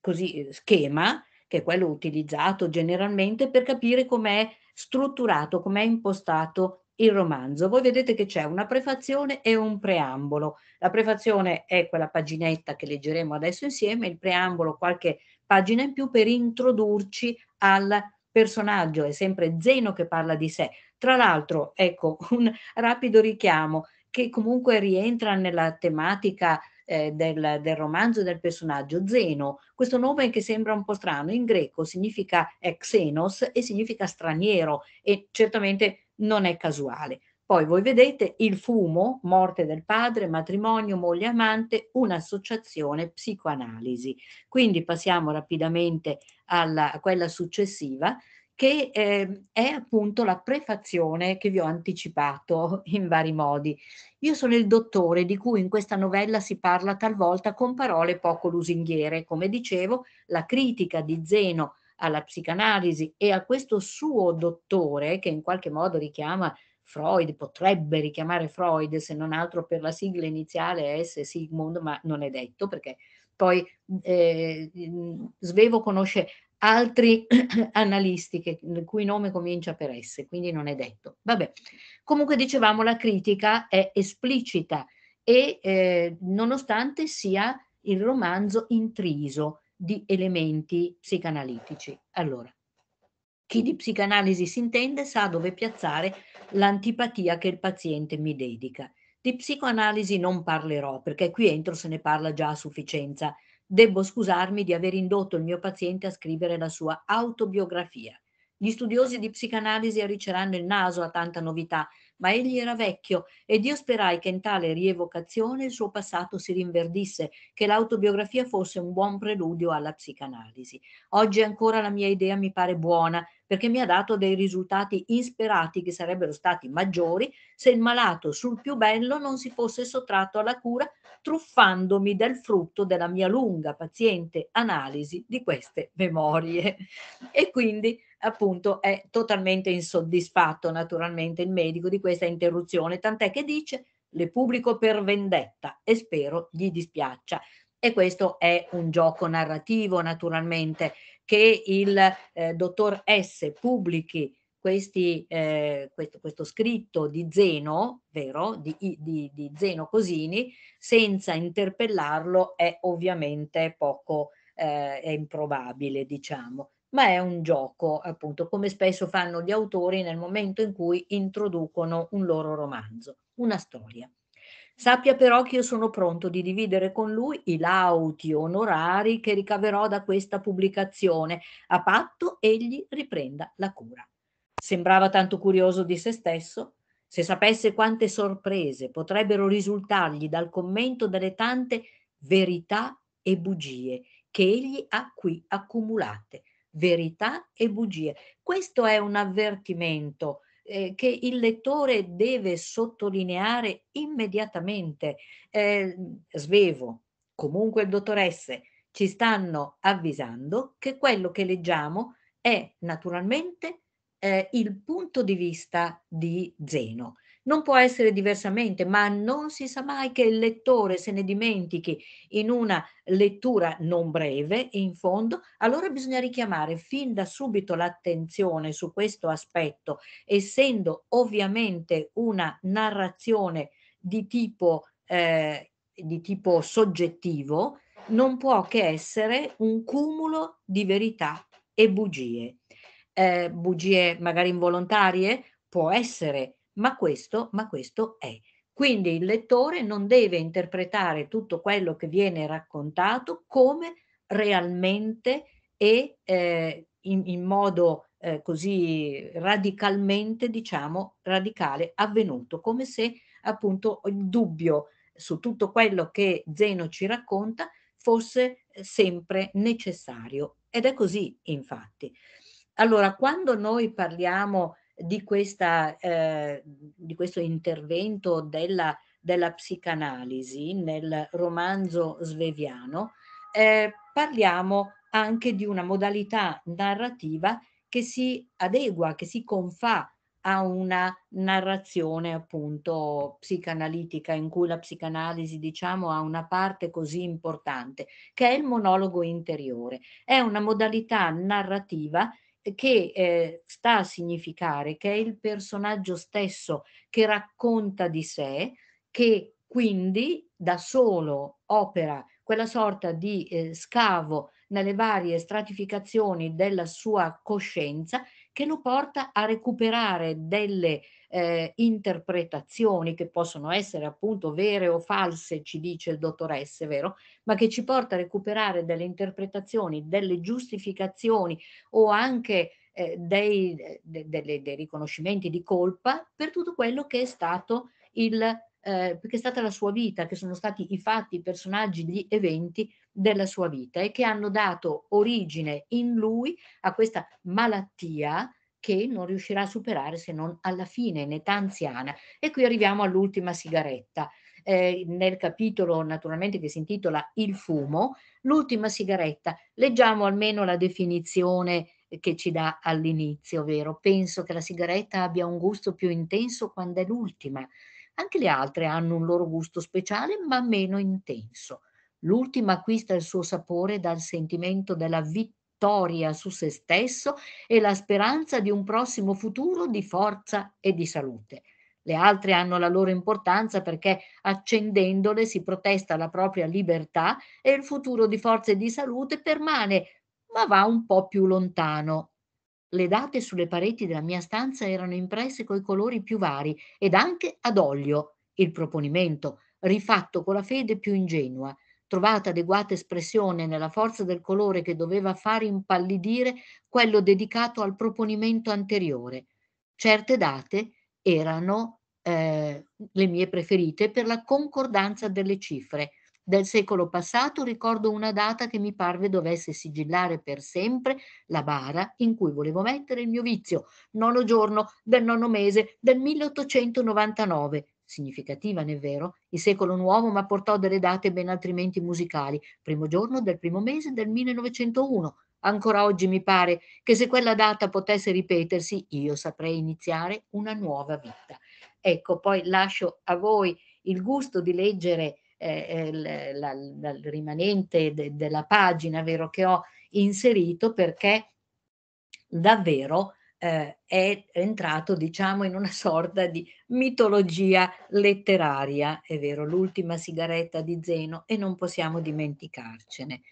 così schema che è quello utilizzato generalmente per capire com'è strutturato, com'è impostato il romanzo. Voi vedete che c'è una prefazione e un preambolo. La prefazione è quella paginetta che leggeremo adesso insieme, il preambolo qualche pagina in più per introdurci al personaggio, è sempre Zeno che parla di sé. Tra l'altro, ecco, (laughs) un rapido richiamo che comunque rientra nella tematica eh, del, del romanzo del personaggio, Zeno. Questo nome che sembra un po' strano, in greco significa xenos e significa straniero e certamente non è casuale. Poi voi vedete il fumo, morte del padre, matrimonio, moglie amante, un'associazione, psicoanalisi. Quindi passiamo rapidamente alla, a quella successiva che eh, è appunto la prefazione che vi ho anticipato in vari modi. Io sono il dottore di cui in questa novella si parla talvolta con parole poco lusinghiere. Come dicevo, la critica di Zeno alla psicanalisi e a questo suo dottore, che in qualche modo richiama Freud, potrebbe richiamare Freud se non altro per la sigla iniziale S. Sigmund, ma non è detto perché poi eh, Svevo conosce altri (clears throat) analisti che, il cui nome comincia per S, quindi non è detto. Vabbè, comunque dicevamo la critica è esplicita e eh, nonostante sia il romanzo intriso di elementi psicanalitici. Allora, chi di psicanalisi si intende sa dove piazzare l'antipatia che il paziente mi dedica. Di psicoanalisi non parlerò perché qui entro se ne parla già a sufficienza Debbo scusarmi di aver indotto il mio paziente a scrivere la sua autobiografia. Gli studiosi di psicanalisi arricceranno il naso a tanta novità, ma egli era vecchio ed io sperai che in tale rievocazione il suo passato si rinverdisse, che l'autobiografia fosse un buon preludio alla psicanalisi. Oggi ancora la mia idea mi pare buona perché mi ha dato dei risultati insperati che sarebbero stati maggiori se il malato sul più bello non si fosse sottratto alla cura truffandomi del frutto della mia lunga paziente analisi di queste memorie. E quindi appunto è totalmente insoddisfatto naturalmente il medico di questa interruzione, tant'è che dice le pubblico per vendetta e spero gli dispiaccia. E questo è un gioco narrativo naturalmente che il eh, dottor S pubblichi questi, eh, questo, questo, scritto di Zeno, vero, di, di, di, Zeno Cosini, senza interpellarlo è ovviamente poco eh, è improbabile, diciamo, ma è un gioco, appunto, come spesso fanno gli autori nel momento in cui introducono un loro romanzo, una storia. Sappia però che io sono pronto di dividere con lui i lauti onorari che ricaverò da questa pubblicazione, a patto egli riprenda la cura. Sembrava tanto curioso di se stesso, se sapesse quante sorprese potrebbero risultargli dal commento delle tante verità e bugie che egli ha qui accumulate. Verità e bugie. Questo è un avvertimento eh, che il lettore deve sottolineare immediatamente. Eh, svevo, comunque dottoresse, ci stanno avvisando che quello che leggiamo è naturalmente eh, il punto di vista di Zeno. Non può essere diversamente, ma non si sa mai che il lettore se ne dimentichi in una lettura non breve, in fondo, allora bisogna richiamare fin da subito l'attenzione su questo aspetto, essendo ovviamente una narrazione di tipo, eh, di tipo soggettivo, non può che essere un cumulo di verità e bugie. Eh, bugie magari involontarie, può essere ma questo, ma questo è. Quindi il lettore non deve interpretare tutto quello che viene raccontato come realmente e eh, in, in, modo eh, così radicalmente, diciamo, radicale avvenuto, come se appunto il dubbio su tutto quello che Zeno ci racconta fosse eh, sempre necessario. Ed è così, infatti. Allora, quando noi parliamo di, questa, eh, di questo intervento della, della, psicanalisi nel romanzo sveviano, eh, parliamo anche di una modalità narrativa che si adegua, che si confà a una narrazione appunto psicanalitica in cui la psicanalisi diciamo ha una parte così importante che è il monologo interiore. È una modalità narrativa che eh, sta a significare che è il personaggio stesso che racconta di sé, che quindi da solo opera quella sorta di eh, scavo nelle varie stratificazioni della sua coscienza che lo porta a recuperare delle eh, interpretazioni che possono essere appunto vere o false, ci dice il dottoresse, vero? Ma che ci porta a recuperare delle interpretazioni, delle giustificazioni o anche eh, dei, de, de, de, dei riconoscimenti di colpa per tutto quello che è stato il eh, che è stata la sua vita, che sono stati i fatti, i personaggi, gli eventi della sua vita e che hanno dato origine in lui a questa malattia che non riuscirà a superare se non alla fine, in età anziana. E qui arriviamo all'ultima sigaretta. Eh, nel capitolo naturalmente che si intitola Il fumo, l'ultima sigaretta. Leggiamo almeno la definizione che ci dà all'inizio, vero? Penso che la sigaretta abbia un gusto più intenso quando è l'ultima. Anche le altre hanno un loro gusto speciale, ma meno intenso. L'ultima acquista il suo sapore dal sentimento della vittoria vittoria su se stesso e la speranza di un prossimo futuro di forza e di salute. Le altre hanno la loro importanza perché accendendole si protesta la propria libertà e il futuro di forza e di salute permane, ma va un po' più lontano. Le date sulle pareti della mia stanza erano impresse coi colori più vari ed anche ad olio. Il proponimento, rifatto con la fede più ingenua, trovata adeguata espressione nella forza del colore che doveva far impallidire quello dedicato al proponimento anteriore. Certe date erano eh, le mie preferite per la concordanza delle cifre. Del secolo passato ricordo una data che mi parve dovesse sigillare per sempre la bara in cui volevo mettere il mio vizio, nono giorno del nono mese del 1899, significativa ne è vero, il secolo nuovo ma portò delle date ben altrimenti musicali, primo giorno del primo mese del 1901. Ancora oggi mi pare che se quella data potesse ripetersi io saprei iniziare una nuova vita. Ecco, poi lascio a voi il gusto di leggere eh, eh la, la, la, rimanente de, della pagina vero, che ho inserito perché davvero eh, è entrato diciamo in una (laughs) sorta di mitologia letteraria, è vero, l'ultima sigaretta di Zeno e non possiamo dimenticarcene.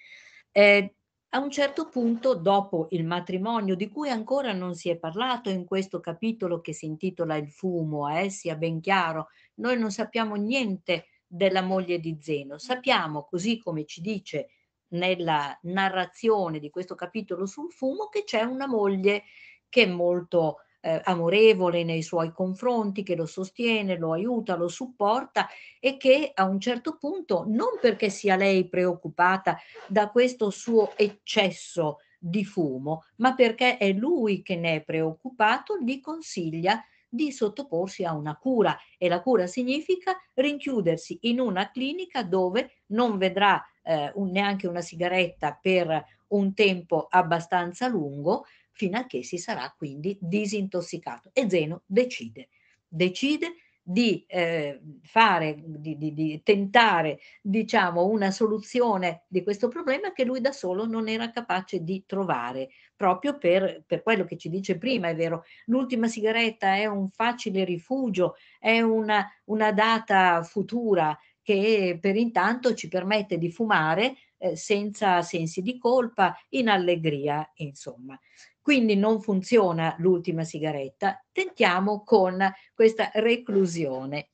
Eh, a un certo punto, dopo il matrimonio, di cui ancora non si è parlato in questo capitolo che si intitola Il fumo, eh, sia ben chiaro, noi non sappiamo niente della moglie di Zeno, mm. sappiamo, così come ci dice nella narrazione di questo capitolo sul fumo, che c'è una moglie che è molto eh, amorevole nei suoi confronti, che lo sostiene, lo aiuta, lo supporta e che a un certo punto, non perché sia lei preoccupata da questo suo eccesso di fumo, ma perché è lui che ne è preoccupato, gli consiglia di sottoporsi a una cura e la cura significa rinchiudersi in una clinica dove non vedrà eh, un, neanche una sigaretta per un tempo abbastanza lungo, fino a che si sarà quindi disintossicato. E Zeno decide, decide di eh, fare, di, di, di, tentare, diciamo, una soluzione di questo problema che lui da solo non era capace di trovare, proprio per, per quello che ci dice prima, è vero, l'ultima sigaretta è un facile rifugio, è una, una data futura che per intanto ci permette di fumare eh, senza sensi di colpa, in allegria, insomma quindi non funziona l'ultima sigaretta, tentiamo con questa reclusione.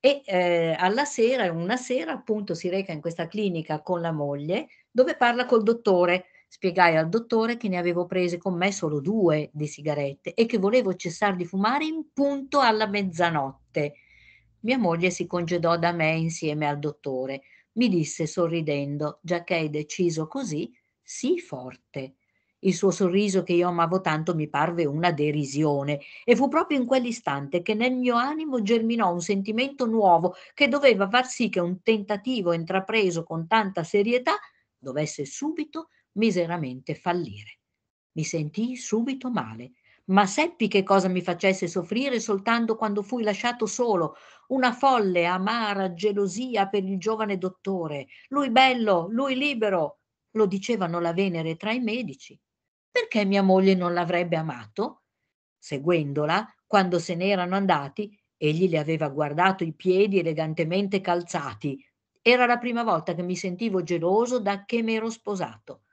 E eh, alla sera, una sera appunto si reca in questa clinica con la moglie dove parla col dottore. Spiegai al dottore che ne avevo prese con me solo due di sigarette e che volevo cessare di fumare in punto alla mezzanotte. Mia moglie si congedò da me insieme al dottore. Mi disse sorridendo, già che hai deciso così, sii forte. Il suo sorriso che io amavo tanto mi parve una derisione e fu proprio in quell'istante che nel mio animo germinò un sentimento nuovo che doveva far sì che un tentativo intrapreso con tanta serietà dovesse subito miseramente fallire. Mi sentii subito male, ma seppi che cosa mi facesse soffrire soltanto quando fui lasciato solo, una folle, amara gelosia per il giovane dottore. Lui bello, lui libero, lo dicevano la Venere tra i medici perché mia moglie non l'avrebbe amato? Seguendola, quando se n'erano andati, egli le aveva guardato i piedi elegantemente calzati. Era la prima volta che mi sentivo geloso da che m'ero sposato.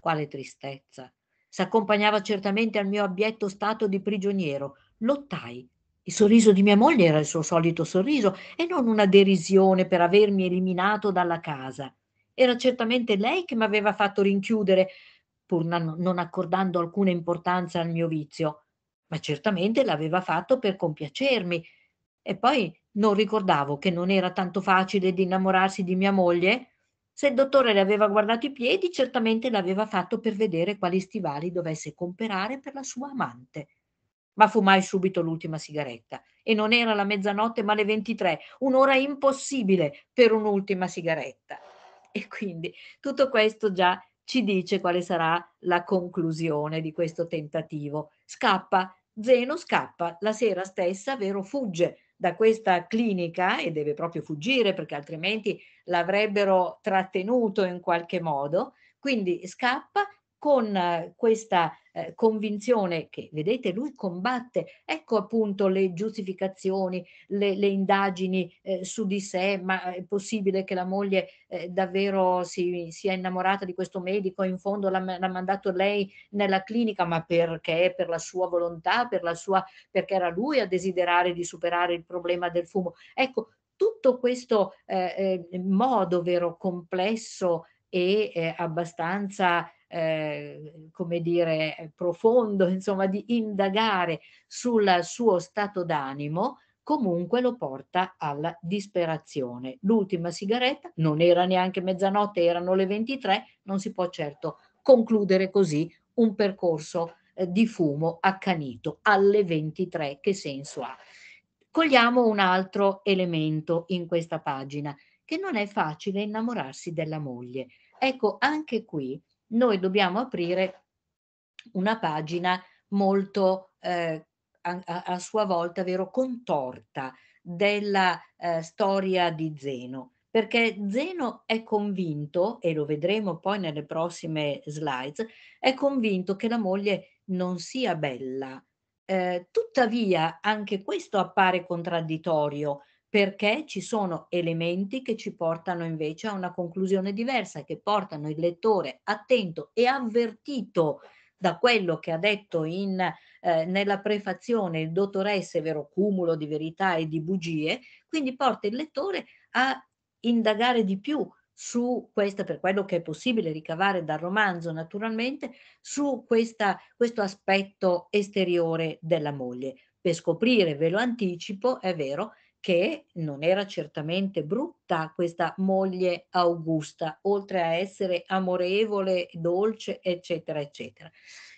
Quale tristezza! S'accompagnava certamente al mio abietto stato di prigioniero. Lottai. Il sorriso di mia moglie era il suo solito sorriso e non una derisione per avermi eliminato dalla casa. Era certamente lei che mi aveva fatto rinchiudere, pur non accordando alcuna importanza al mio vizio, ma certamente l'aveva fatto per compiacermi. E poi non ricordavo che non era tanto facile di innamorarsi di mia moglie? Se il dottore le aveva guardato i piedi, certamente l'aveva fatto per vedere quali stivali dovesse comprare per la sua amante. Ma fumai subito l'ultima sigaretta e non era la mezzanotte ma le 23, un'ora impossibile per un'ultima sigaretta. E quindi tutto questo già ci dice quale sarà la conclusione di questo tentativo. Scappa, Zeno scappa la sera stessa, vero, fugge da questa clinica e deve proprio fuggire perché altrimenti l'avrebbero trattenuto in qualche modo. Quindi scappa con eh, questa eh, convinzione che, vedete, lui combatte, ecco appunto le giustificazioni, le, le indagini eh, su di sé, ma è possibile che la moglie eh, davvero si sia innamorata di questo medico, in fondo l'ha, mandato lei nella clinica, ma perché? Per la sua volontà, per la sua, perché era lui a desiderare di superare il problema del fumo. Ecco, tutto questo eh, eh modo vero complesso e eh, abbastanza eh, come dire, eh, profondo, (laughs) insomma, di indagare sul suo stato d'animo, comunque lo porta alla disperazione. L'ultima sigaretta non era neanche mezzanotte, erano le 23, non si può certo concludere così un percorso eh, di fumo accanito alle 23, che senso ha? Cogliamo un altro elemento in questa pagina, che non è facile innamorarsi della moglie. Ecco, anche qui noi dobbiamo aprire una pagina molto eh, a, a, sua volta vero contorta della eh, storia di Zeno perché Zeno è convinto, e lo vedremo poi nelle prossime slides, è convinto che la moglie non sia bella. Eh, tuttavia anche questo appare contraddittorio perché ci sono elementi che ci portano invece a una conclusione diversa, che portano il lettore attento e avvertito da quello che ha detto in, eh, nella prefazione il dottoresse, vero cumulo di verità e di bugie, quindi porta il lettore a indagare di più su questa, per quello che è possibile ricavare dal romanzo naturalmente, su questa, questo aspetto esteriore della moglie, per scoprire, ve lo anticipo, è vero, che non era certamente brutta questa moglie Augusta, oltre a essere amorevole, dolce, eccetera, eccetera.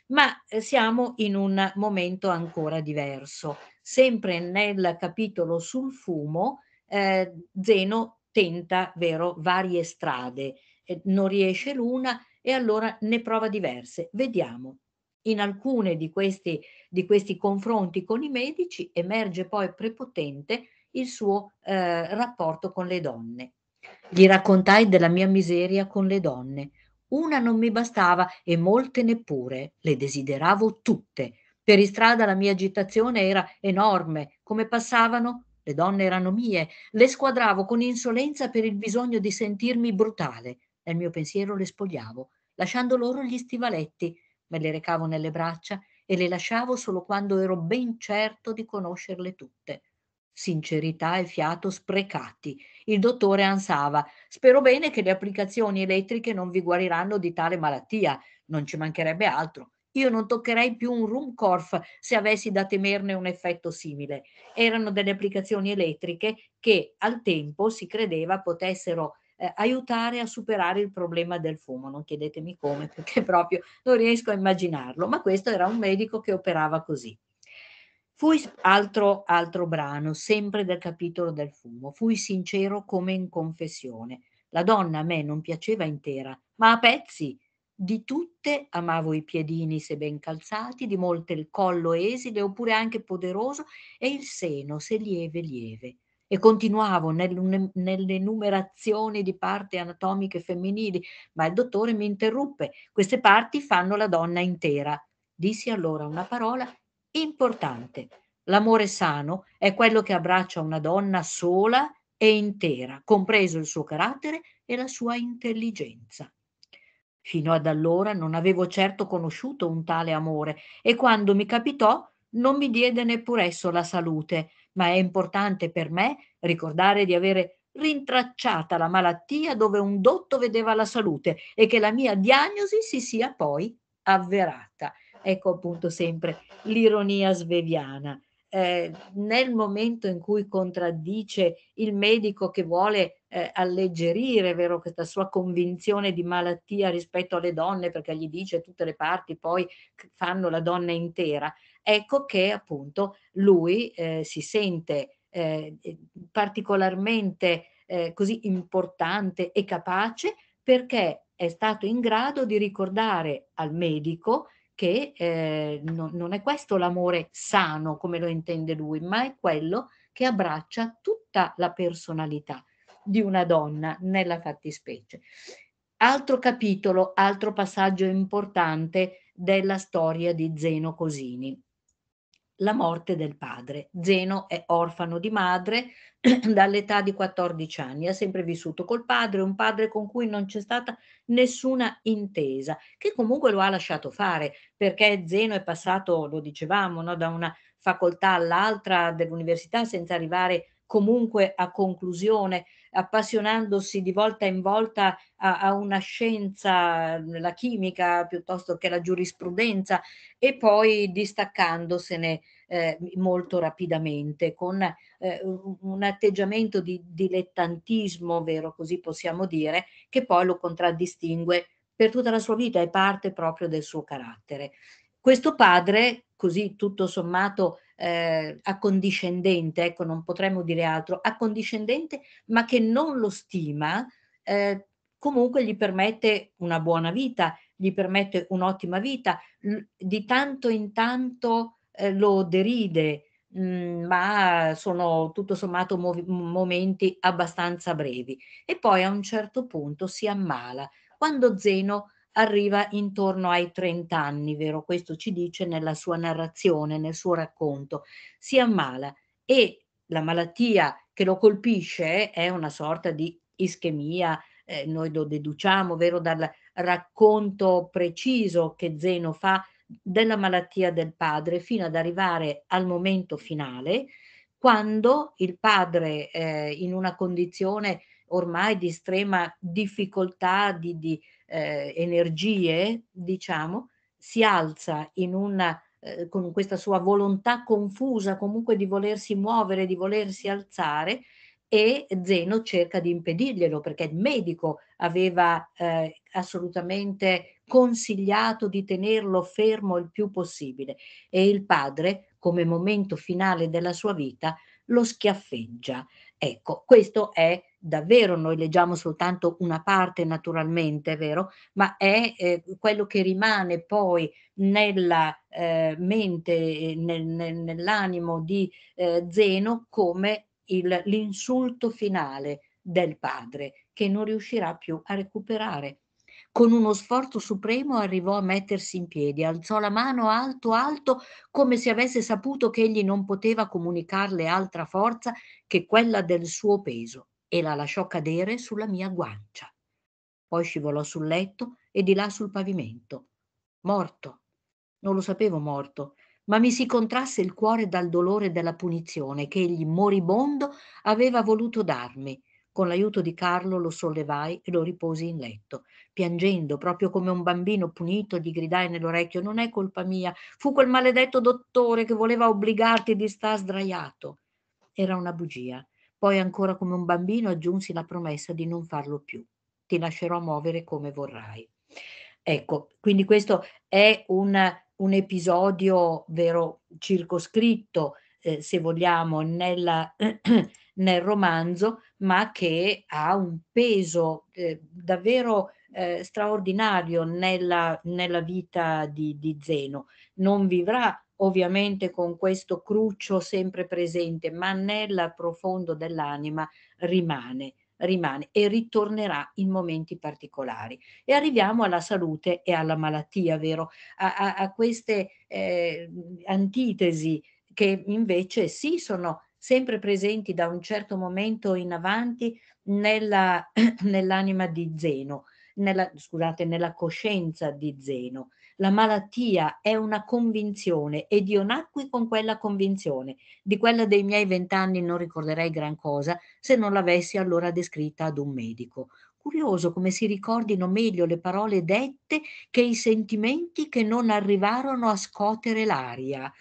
Ma eh, siamo in un momento ancora diverso. Sempre nel capitolo sul fumo, eh, Zeno tenta, vero, varie strade, eh, non riesce l'una e allora ne prova diverse. Vediamo in alcuni di di questi confronti con i medici emerge poi prepotente il suo eh, rapporto con le donne. Gli raccontai della mia miseria con le donne. Una non mi bastava e molte neppure, le desideravo tutte. Per strada la mia agitazione era enorme. Come passavano? Le donne erano mie. Le squadravo con insolenza per il bisogno di sentirmi brutale. Nel mio pensiero le spogliavo, lasciando loro gli stivaletti. Me le recavo nelle braccia e le lasciavo solo quando ero ben certo di conoscerle tutte sincerità e fiato sprecati. Il dottore ansava, spero bene che le applicazioni elettriche non vi guariranno di tale malattia, non ci mancherebbe altro. Io non toccherei più un Rumkorf se avessi da temerne un effetto simile. Erano delle applicazioni elettriche che al tempo si credeva potessero eh, aiutare a superare il problema del fumo. Non chiedetemi come, (laughs) perché proprio non riesco a immaginarlo, ma questo era un medico che operava così. Fui altro, altro brano, sempre del capitolo del fumo. Fui sincero come in confessione. La donna a me non piaceva intera, ma a pezzi. Di tutte amavo i piedini se ben calzati, di molte il collo esile oppure anche poderoso e il seno se lieve lieve. E continuavo nell'enumerazione di parti anatomiche femminili, ma il dottore mi interruppe. Queste parti fanno la donna intera. Dissi allora una parola importante. L'amore sano è quello che abbraccia una donna sola e intera, compreso il suo carattere e la sua intelligenza. Fino ad allora non avevo certo conosciuto un tale amore e quando mi capitò non mi diede neppur esso la salute, ma è importante per me ricordare di avere rintracciata la malattia dove un dotto vedeva la salute e che la mia diagnosi si sia poi avverata ecco appunto sempre l'ironia sveviana. Eh, nel momento in cui contraddice il medico che vuole eh, alleggerire vero, questa sua convinzione di malattia rispetto alle donne, perché gli dice tutte le parti poi fanno la donna intera, ecco che appunto lui eh, si sente eh, particolarmente eh, così importante e capace perché è stato in grado di ricordare al medico che eh, no, non è questo l'amore sano come lo intende lui, ma è quello che abbraccia tutta la personalità di una donna nella fattispecie. Altro capitolo, altro passaggio importante della storia di Zeno Cosini la morte del padre. Zeno è orfano di madre (clears throat) dall'età di 14 anni, ha sempre vissuto col padre, un padre con cui non c'è stata nessuna intesa, che comunque lo ha lasciato fare, perché Zeno è passato, lo dicevamo, no, da una facoltà all'altra dell'università senza arrivare comunque a conclusione appassionandosi di volta in volta a, a una scienza, la chimica piuttosto che la giurisprudenza, e poi distaccandosene eh, molto rapidamente, con eh, un atteggiamento di dilettantismo, vero così possiamo dire, che poi lo contraddistingue per tutta la sua vita, è parte proprio del suo carattere. Questo padre, così tutto sommato eh, accondiscendente, ecco non potremmo dire altro, accondiscendente ma che non lo stima, eh, comunque gli permette una buona vita, gli permette un'ottima vita, L di tanto in tanto eh, lo deride, mh, mm, ma sono tutto sommato momenti abbastanza brevi e poi a un certo punto si ammala. Quando Zeno arriva intorno ai 30 anni, vero? Questo ci dice nella sua narrazione, nel suo racconto. Si ammala e la malattia che lo colpisce è una sorta di ischemia, eh, noi lo deduciamo, vero, dal racconto preciso che Zeno fa della malattia del padre fino ad arrivare al momento finale, quando il padre eh, in una condizione ormai di estrema difficoltà, di, di eh, energie, diciamo, si alza una, eh, con questa sua volontà confusa comunque di volersi muovere, di volersi alzare e Zeno cerca di impedirglielo perché il medico aveva eh, assolutamente consigliato di tenerlo fermo il più possibile e il padre, come momento finale della sua vita, lo schiaffeggia. Ecco, questo è davvero noi leggiamo soltanto una parte naturalmente, è vero, ma è eh, quello che rimane poi nella eh, mente, eh, nel, nel, nell'animo di eh, Zeno come il, l'insulto finale del padre che non riuscirà più a recuperare. Con uno sforzo supremo arrivò a mettersi in piedi, alzò la mano alto alto come se avesse saputo che egli non poteva comunicarle altra forza che quella del suo peso e la lasciò cadere sulla mia guancia. Poi scivolò sul letto e di là sul pavimento. Morto. Non lo sapevo morto, ma mi si contrasse il cuore dal dolore della punizione che egli moribondo aveva voluto darmi. Con l'aiuto di Carlo lo sollevai e lo riposi in letto. Piangendo, proprio come un bambino punito, gli gridai nell'orecchio: Non è colpa mia, fu quel maledetto dottore che voleva obbligarti di star sdraiato. Era una bugia. Poi ancora come un bambino aggiunsi la promessa di non farlo più. Ti lascerò muovere come vorrai. Ecco, quindi questo è un, un episodio vero circoscritto, eh, se vogliamo, nella, (clears throat) nel romanzo, ma che ha un peso eh, davvero eh, straordinario nella, nella vita di, di Zeno. Non vivrà ovviamente con questo cruccio sempre presente, ma nel profondo dell'anima rimane, rimane e ritornerà in momenti particolari. E arriviamo alla salute e alla malattia, vero? A, a, a queste eh, antitesi che invece sì sono sempre presenti da un certo momento in avanti nella, (clears throat) nell'anima di Zeno, nella, scusate, nella coscienza di Zeno. La malattia è una convinzione ed io nacqui con quella convinzione. Di quella dei miei vent'anni non ricorderei gran cosa se non l'avessi allora descritta ad un medico. Curioso come si ricordino meglio le parole dette che i sentimenti che non arrivarono a scuotere l'aria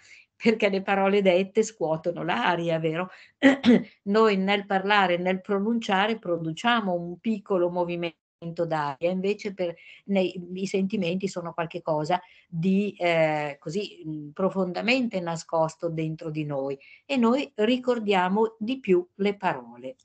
perché le parole dette scuotono l'aria, vero? (clears throat) Noi nel parlare, nel pronunciare, produciamo un piccolo movimento d'aria, invece per, nei, i sentimenti sono qualcosa di eh, così mm, profondamente nascosto dentro di noi e noi ricordiamo di più le parole.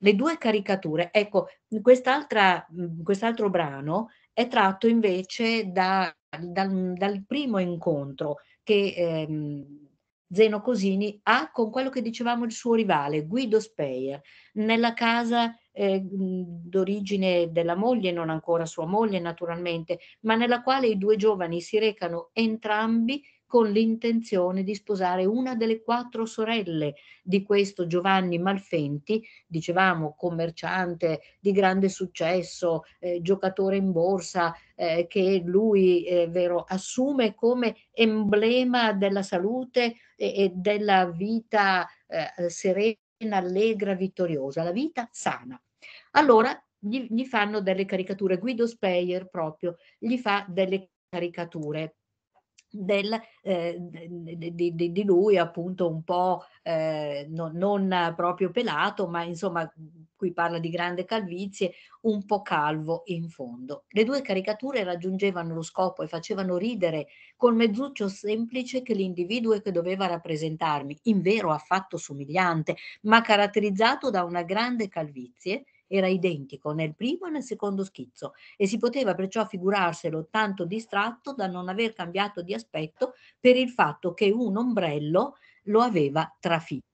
Le due caricature, ecco, quest'altra, mm, quest'altro brano è tratto invece da, dal, dal, primo incontro che ehm, Zeno Cosini ha con quello che dicevamo il suo rivale, Guido Speyer, nella casa eh, d'origine della moglie, non ancora sua moglie naturalmente, ma nella quale i due giovani si recano entrambi con l'intenzione di sposare una delle quattro sorelle di questo Giovanni Malfenti, dicevamo commerciante di grande successo, eh, giocatore in borsa, eh, che lui eh, vero, assume come emblema della salute e, e della vita eh, serena, allegra, vittoriosa, la vita sana. Allora gli, gli fanno delle caricature, Guido Speyer proprio gli fa delle caricature del, eh, di, di, di, lui appunto un po' eh, no, non proprio pelato, ma insomma qui parla di grande calvizie, un po' calvo in fondo. Le due caricature raggiungevano lo scopo e facevano ridere col mezzuccio semplice che l'individuo che doveva rappresentarmi, in vero affatto somigliante, ma caratterizzato da una grande calvizie, era identico nel primo e nel secondo schizzo e si poteva perciò figurarselo tanto distratto da non aver cambiato di aspetto per il fatto che un ombrello lo aveva trafitto.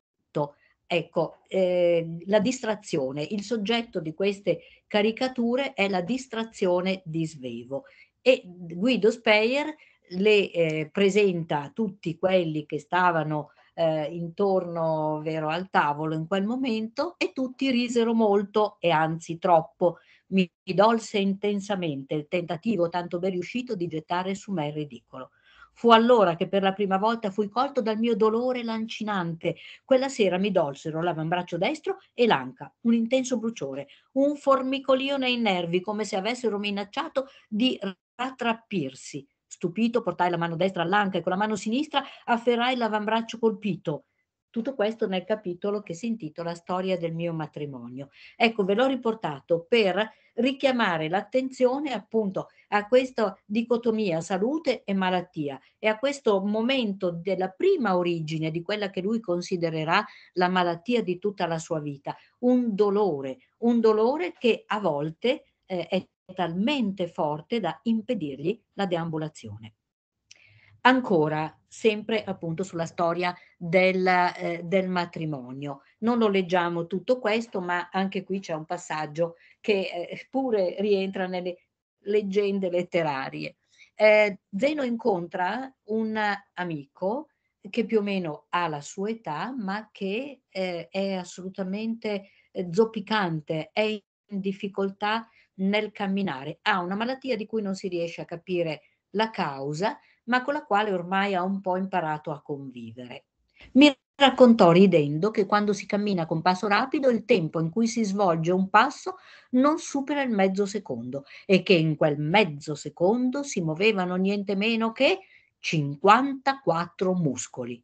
Ecco, eh, la distrazione, il soggetto di queste caricature è la distrazione di Svevo e Guido Speyer le eh, presenta tutti quelli che stavano eh, intorno vero, al tavolo in quel momento e tutti risero molto e anzi troppo. Mi dolse intensamente il tentativo tanto ben riuscito di gettare su me il ridicolo. Fu allora che per la prima volta fui colto dal mio dolore lancinante. Quella sera mi dolsero l'avambraccio destro e l'anca, un intenso bruciore, un formicolio nei nervi, come se avessero minacciato di rattrappirsi. Stupito, portai la mano destra all'anca e con la mano sinistra afferrai l'avambraccio colpito. Tutto questo nel capitolo che si intitola Storia del mio matrimonio. Ecco, ve l'ho riportato per richiamare l'attenzione appunto a questa dicotomia salute e malattia e a questo momento della prima origine di quella che lui considererà la malattia di tutta la sua vita, un dolore, un dolore che a volte eh, è talmente forte da impedirgli la deambulazione. Ancora, sempre appunto sulla storia del, eh, del, matrimonio. Non lo leggiamo tutto questo, ma anche qui c'è un passaggio che eh, pure rientra nelle leggende letterarie. Eh, Zeno incontra un amico che più o meno ha la sua età, ma che eh, è assolutamente eh, zoppicante, è in difficoltà nel camminare. Ha una malattia di cui non si riesce a capire la causa, ma con la quale ormai ha un po' imparato a convivere. Mi raccontò ridendo che quando si cammina con passo rapido il tempo in cui si svolge un passo non supera il mezzo secondo e che in quel mezzo secondo si muovevano niente meno che 54 muscoli.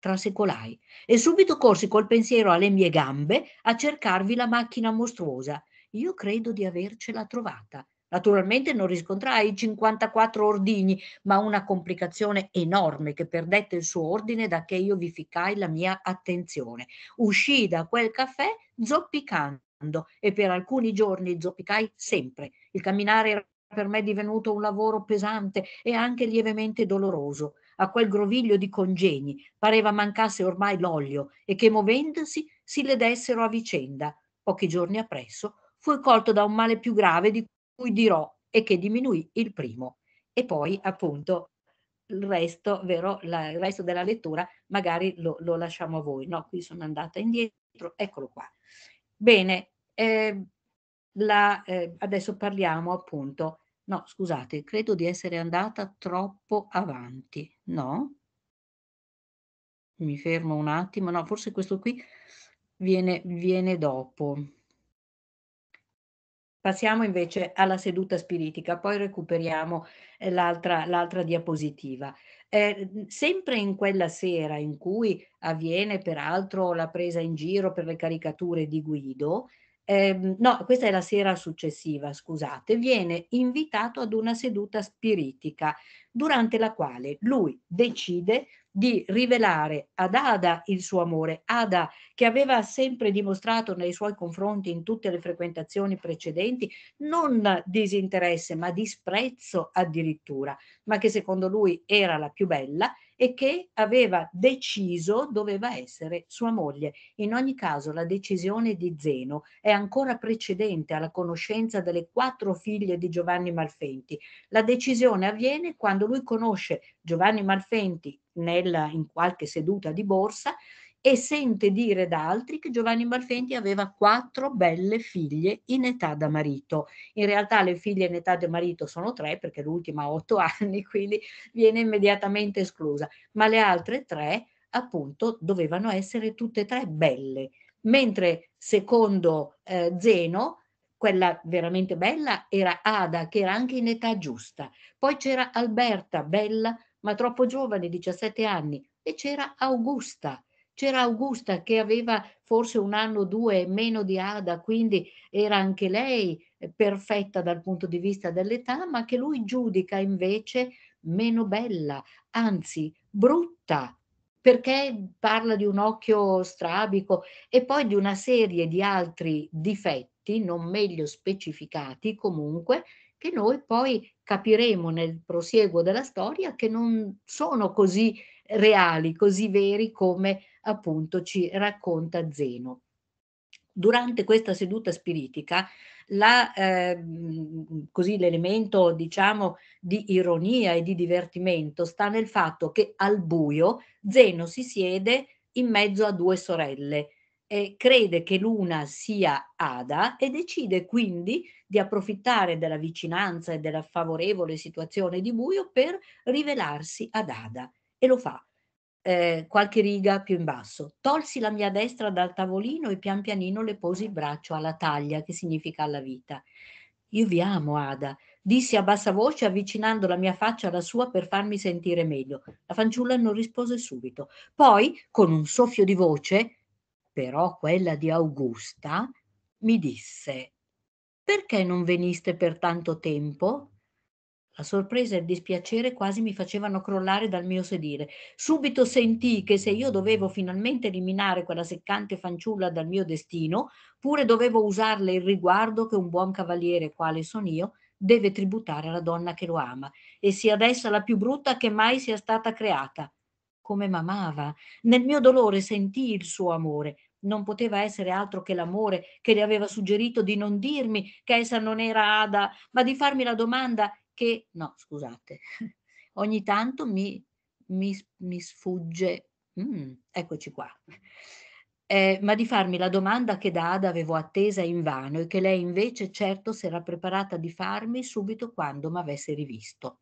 Trasecolai e subito corsi col pensiero alle mie gambe a cercarvi la macchina mostruosa io credo di avercela trovata. Naturalmente non riscontrai 54 ordigni, ma una complicazione enorme che perdette il suo ordine da che io vi ficcai la mia attenzione. Uscii da quel caffè zoppicando e per alcuni giorni zoppicai sempre. Il camminare era per me divenuto un lavoro pesante e anche lievemente doloroso. A quel groviglio di congegni pareva mancasse ormai l'olio e che muovendosi si ledessero a vicenda. Pochi giorni appresso fu colto da un male più grave di cui dirò e che diminuì il primo. E poi appunto il resto, vero, la, il resto della lettura magari lo, lo, lasciamo a voi. No, qui sono andata indietro, eccolo qua. Bene, eh, la, eh, adesso parliamo appunto, no scusate, credo di essere andata troppo avanti, no? Mi fermo un attimo, no, forse questo qui viene, viene dopo. Passiamo invece alla seduta spiritica, poi recuperiamo eh, l'altra, l'altra diapositiva. Eh, sempre in quella sera in cui avviene peraltro la presa in giro per le caricature di Guido, eh, no, questa è la sera successiva, scusate, viene invitato ad una seduta spiritica durante la quale lui decide di rivelare ad Ada il suo amore, Ada che aveva sempre dimostrato nei suoi confronti in tutte le frequentazioni precedenti non disinteresse ma disprezzo addirittura, ma che secondo lui era la più bella e che aveva deciso doveva essere sua moglie. In ogni caso la decisione di Zeno è ancora precedente alla conoscenza delle quattro figlie di Giovanni Malfenti. La decisione avviene quando lui conosce Giovanni Malfenti nella, in qualche seduta di borsa e sente dire da altri che Giovanni Barfenti aveva quattro belle figlie in età da marito. In realtà le figlie in età da marito sono tre perché l'ultima ha otto (laughs) anni, quindi viene immediatamente esclusa, ma le altre tre appunto dovevano essere tutte e tre belle, mentre secondo eh, Zeno quella veramente bella era Ada, che era anche in età giusta. Poi c'era Alberta, bella ma troppo giovane, 17 anni, e c'era Augusta, c'era Augusta che aveva forse un anno o due meno di Ada, quindi era anche lei eh, perfetta dal punto di vista dell'età, ma che lui giudica invece meno bella, anzi brutta, perché parla di un occhio strabico e poi di una serie di altri difetti, non meglio specificati comunque, che noi poi capiremo nel prosieguo della storia che non sono così reali, così veri come appunto ci racconta Zeno. Durante questa seduta spiritica la, eh, l'elemento diciamo di ironia e di divertimento sta nel fatto che al buio Zeno si siede in mezzo a due sorelle, e crede che l'una sia Ada e decide quindi di approfittare della vicinanza e della favorevole situazione di buio per rivelarsi ad Ada e lo fa eh, qualche riga più in basso. Tolsi la mia destra dal tavolino e pian pianino le posi il braccio alla taglia, che significa alla vita. Io vi amo, Ada, dissi a bassa voce avvicinando la mia faccia alla sua per farmi sentire meglio. La fanciulla non rispose subito. Poi, con un soffio di voce, però quella di Augusta, mi disse: Perché non veniste per tanto tempo? La sorpresa e il dispiacere quasi mi facevano crollare dal mio sedile. Subito sentì che se io dovevo finalmente eliminare quella seccante fanciulla dal mio destino, pure dovevo usarle il riguardo che un buon cavaliere, quale sono io, deve tributare alla donna che lo ama, e sia adesso la più brutta che mai sia stata creata. Come m'amava! Nel mio dolore sentì il suo amore, non poteva essere altro che l'amore che le aveva suggerito di non dirmi che essa non era Ada, ma di farmi la domanda che, no scusate, (laughs) ogni tanto mi, mi, mi sfugge, mm, eccoci qua, eh, ma di farmi la domanda che da Ada avevo attesa invano e che lei invece certo si era preparata di farmi subito quando m'avesse rivisto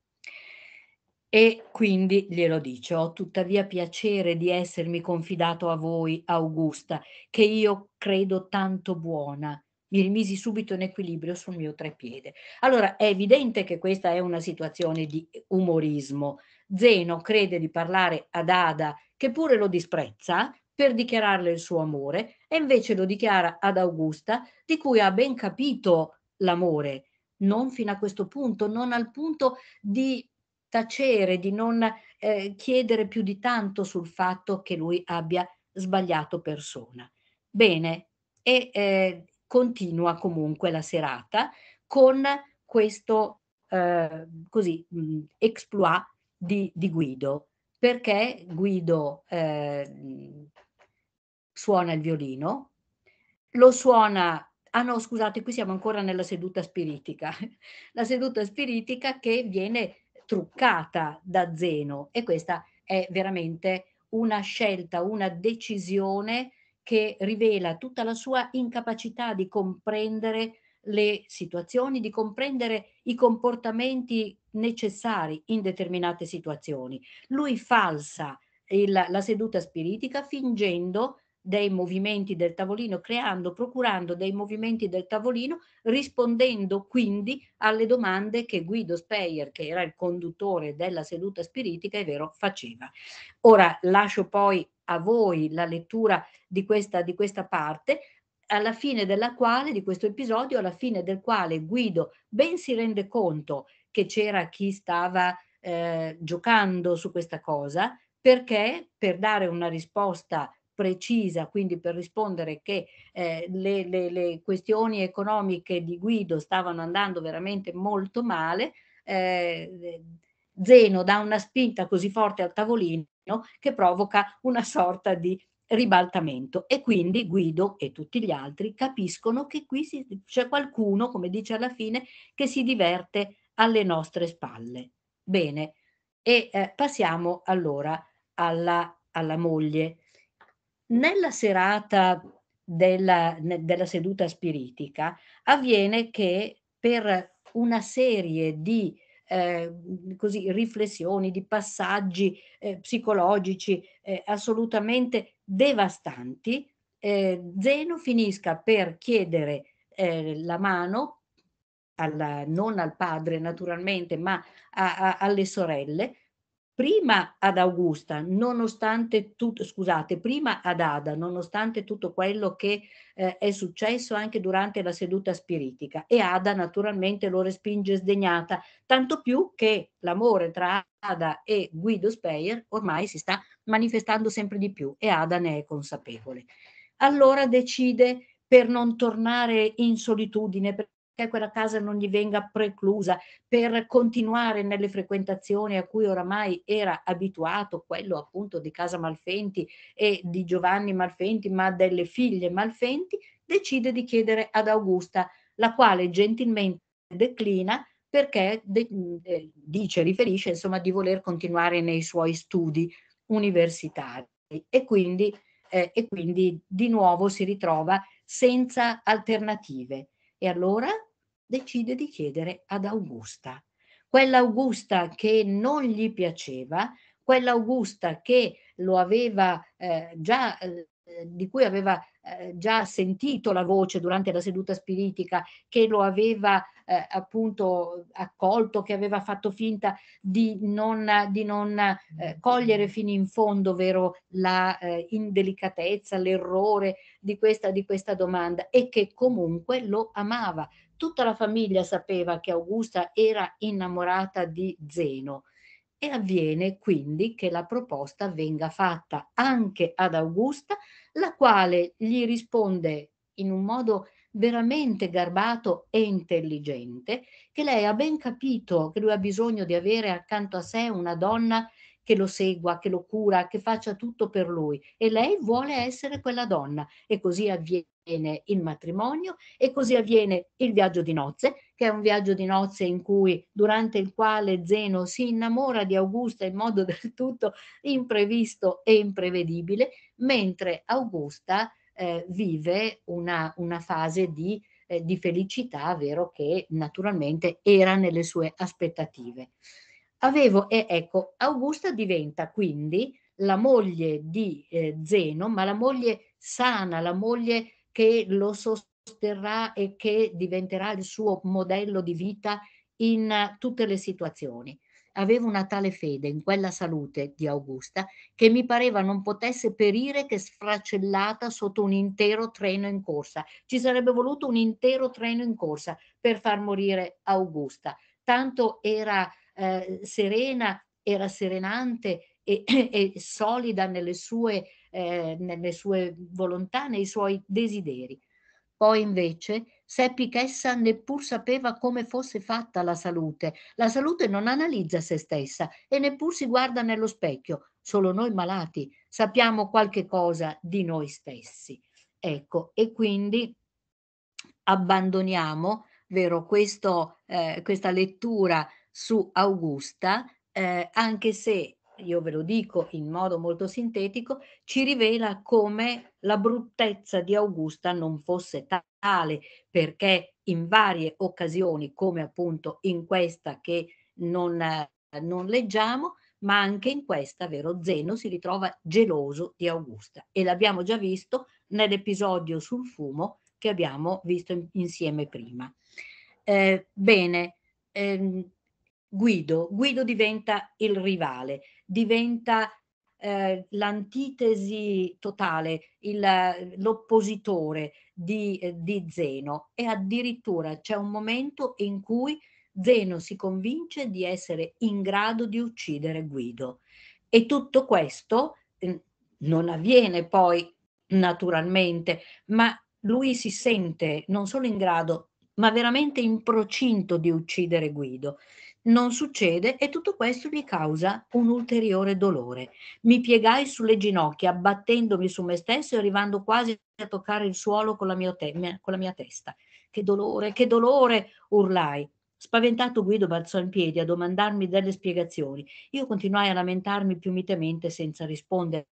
e quindi glielo dice, ho tuttavia piacere di essermi confidato a voi, Augusta, che io credo tanto buona, mi rimisi subito in equilibrio sul mio trepiede. Allora è evidente che questa è una situazione di umorismo. Zeno crede di parlare ad Ada, che pure lo disprezza, per dichiararle il suo amore, e invece lo dichiara ad Augusta, di cui ha ben capito l'amore, non fino a questo punto, non al punto di tacere, di non eh, chiedere più di tanto sul fatto che lui abbia sbagliato persona. Bene, e eh, continua comunque la serata con questo eh, così, mh, mhmm, exploit di, di, Guido, perché Guido eh, suona il violino, lo suona, ah no scusate, qui siamo ancora nella seduta spiritica, (laughs) la seduta spiritica che viene truccata da Zeno e questa è veramente una scelta, una decisione che rivela tutta la sua incapacità di comprendere le situazioni, di comprendere i comportamenti necessari in determinate situazioni. Lui falsa il, la seduta spiritica fingendo dei movimenti del tavolino, creando, procurando dei movimenti del tavolino, rispondendo quindi alle domande che Guido Speyer, che era il conduttore della seduta spiritica, è vero, faceva. Ora lascio poi a voi la lettura di questa, di questa parte, alla fine della quale, di questo episodio, alla fine del quale Guido ben si rende conto che c'era chi stava eh, giocando su questa cosa, perché per dare una risposta precisa, quindi per rispondere che eh, le, le, le, questioni economiche di Guido stavano andando veramente molto male, eh, Zeno dà una spinta così forte al tavolino che provoca una sorta di ribaltamento e quindi Guido e tutti gli altri capiscono che qui c'è qualcuno, come dice alla fine, che si diverte alle nostre spalle. Bene, e eh, passiamo allora alla, alla moglie nella serata della, della seduta spiritica avviene che per una serie di eh, così, riflessioni, di passaggi eh, psicologici eh, assolutamente devastanti, eh, Zeno finisca per chiedere eh, la mano, alla, non al padre naturalmente, ma a, a, alle sorelle, prima ad Augusta, nonostante tutto, scusate, prima ad Ada, nonostante tutto quello che eh, è successo anche durante la seduta spiritica e Ada naturalmente lo respinge sdegnata, tanto più che l'amore tra Ada e Guido Speyer ormai si sta manifestando sempre di più e Ada ne è consapevole. Allora decide per non tornare in solitudine, per che quella casa non gli venga preclusa per continuare nelle frequentazioni a cui oramai era abituato, quello appunto di casa Malfenti e di Giovanni Malfenti, ma delle figlie Malfenti, decide di chiedere ad Augusta, la quale gentilmente declina perché de- eh, dice, riferisce insomma di voler continuare nei suoi studi universitari e quindi, eh, e quindi di nuovo si ritrova senza alternative. E allora decide di chiedere ad Augusta. Quell'Augusta che non gli piaceva, quell'Augusta che lo aveva eh, già eh, di cui aveva eh, già sentito la voce durante la seduta spiritica, che lo aveva eh, appunto accolto, che aveva fatto finta di non, di non eh, cogliere fino in fondo vero, la eh, indelicatezza, l'errore di questa, di questa domanda e che comunque lo amava. Tutta la famiglia sapeva che Augusta era innamorata di Zeno e avviene quindi che la proposta venga fatta anche ad Augusta, la quale gli risponde in un modo veramente garbato e intelligente, che lei ha ben capito che lui ha bisogno di avere accanto a sé una donna che lo segua, che lo cura, che faccia tutto per lui e lei vuole essere quella donna e così avviene il matrimonio e così avviene il viaggio di nozze, che è un viaggio di nozze in cui durante il quale Zeno si innamora di Augusta in modo (laughs) del tutto imprevisto e imprevedibile, mentre Augusta eh, vive una, una, fase di, eh, di felicità, vero che naturalmente era nelle sue aspettative. Avevo, e ecco, Augusta diventa quindi la moglie di eh, Zeno, ma la moglie sana, la moglie che lo sosterrà e che diventerà il suo modello di vita in uh, tutte le situazioni avevo una tale fede in quella salute di Augusta che mi pareva non potesse perire che sfracellata sotto un intero treno in corsa. Ci sarebbe voluto un intero treno in corsa per far morire Augusta. Tanto era eh, serena, era serenante e, (clears throat) e solida nelle sue, eh, nelle sue volontà, nei suoi desideri. Poi invece seppi che essa neppur sapeva come fosse fatta la salute. La salute non analizza se stessa e neppur si guarda nello specchio. Solo noi malati sappiamo qualche cosa di noi stessi. Ecco, e quindi abbandoniamo, vero, questo, eh, questa lettura su Augusta, eh, anche se io ve lo dico in modo molto sintetico, ci rivela come la bruttezza di Augusta non fosse tale, perché in varie occasioni, come appunto in questa che non, non leggiamo, ma anche in questa, vero, Zeno si ritrova geloso di Augusta e l'abbiamo già visto nell'episodio sul fumo che abbiamo visto insieme prima. Eh, bene, ehm, Guido, Guido diventa il rivale diventa eh, l'antitesi totale, il, l'oppositore di, eh, di Zeno e addirittura c'è un momento in cui Zeno si convince di essere in grado di uccidere Guido e tutto questo mm, non avviene poi naturalmente, ma lui si sente non solo in grado, ma veramente in procinto di uccidere Guido non succede e tutto questo mi causa un ulteriore dolore. Mi piegai sulle ginocchia, battendomi su me stesso e arrivando quasi a toccare il suolo con la mia, te- con la mia testa. Che dolore, che dolore, urlai. Spaventato Guido balzò in piedi a domandarmi delle spiegazioni. Io continuai a lamentarmi più mitemente senza rispondere.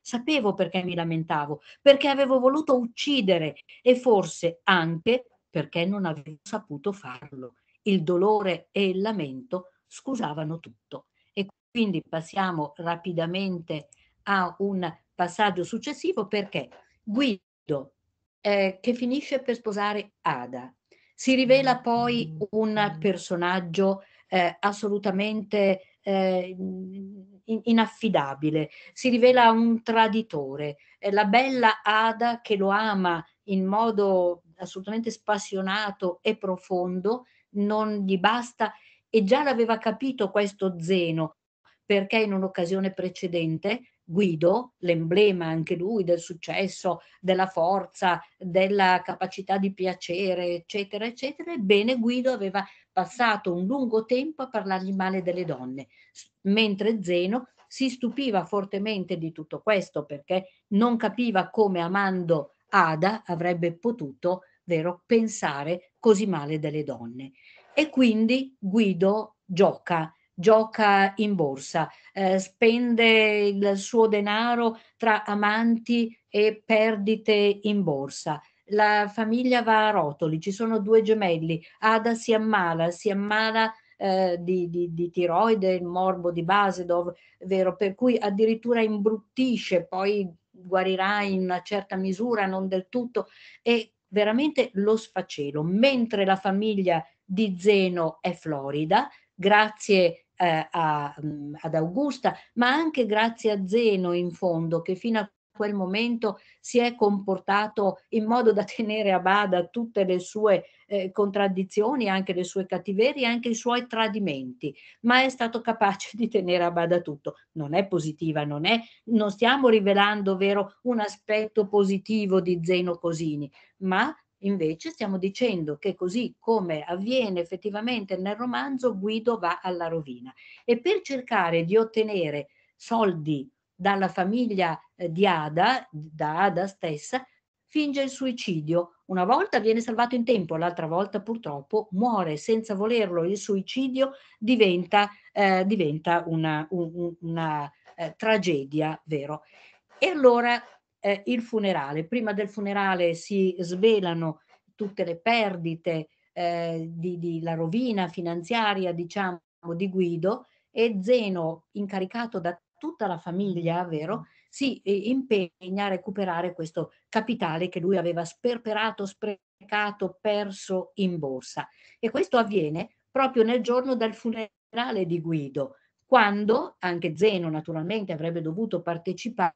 Sapevo perché mi lamentavo, perché avevo voluto uccidere e forse anche perché non avevo saputo farlo il dolore e il lamento scusavano tutto. E quindi passiamo rapidamente a un passaggio successivo perché Guido, eh, che finisce per sposare Ada, si rivela mm. poi un mm. personaggio eh, assolutamente eh, inaffidabile, si rivela un traditore. Eh, la bella Ada che lo ama in modo assolutamente spassionato e profondo, non gli basta e già l'aveva capito questo Zeno, perché in un'occasione precedente Guido, l'emblema anche lui del successo, della forza, della capacità di piacere, eccetera, eccetera. Ebbene, Guido aveva passato un lungo tempo a parlargli male delle donne, mentre Zeno si stupiva fortemente di tutto questo perché non capiva come amando Ada avrebbe potuto vero, pensare così male delle donne. E quindi Guido gioca, gioca in borsa, eh, spende il suo denaro tra amanti e perdite in borsa. La famiglia va a rotoli, ci sono due gemelli, Ada si ammala, si ammala eh, di, di, di, tiroide, il morbo di Basedov, vero, per cui addirittura imbruttisce, poi guarirà in una certa misura, non del tutto, e veramente lo sfacelo, mentre la famiglia di Zeno è florida, grazie eh, a, mm, ad Augusta, ma anche grazie a Zeno in fondo che fino a quel momento si è comportato in modo da tenere a bada tutte le sue eh, contraddizioni, anche le sue cattiverie, anche i suoi tradimenti, ma è stato capace di tenere a bada tutto. Non è positiva, non, è, non stiamo rivelando vero un aspetto positivo di Zeno Cosini, ma Invece stiamo dicendo che così come avviene effettivamente nel romanzo, Guido va alla rovina e per cercare di ottenere soldi dalla famiglia eh, di Ada, da Ada stessa, finge il suicidio. Una volta viene salvato in tempo, l'altra volta purtroppo muore senza volerlo. Il suicidio diventa, eh, diventa una, un, una eh, tragedia, vero? E allora eh, il funerale. Prima del funerale si svelano tutte le perdite, eh, di, di, la rovina finanziaria, diciamo, di Guido e Zeno, incaricato da tutta la famiglia, vero, si impegna a recuperare questo capitale che lui aveva sperperato, sprecato, perso in borsa. E questo avviene proprio nel giorno del funerale di Guido, quando anche Zeno naturalmente avrebbe dovuto partecipare,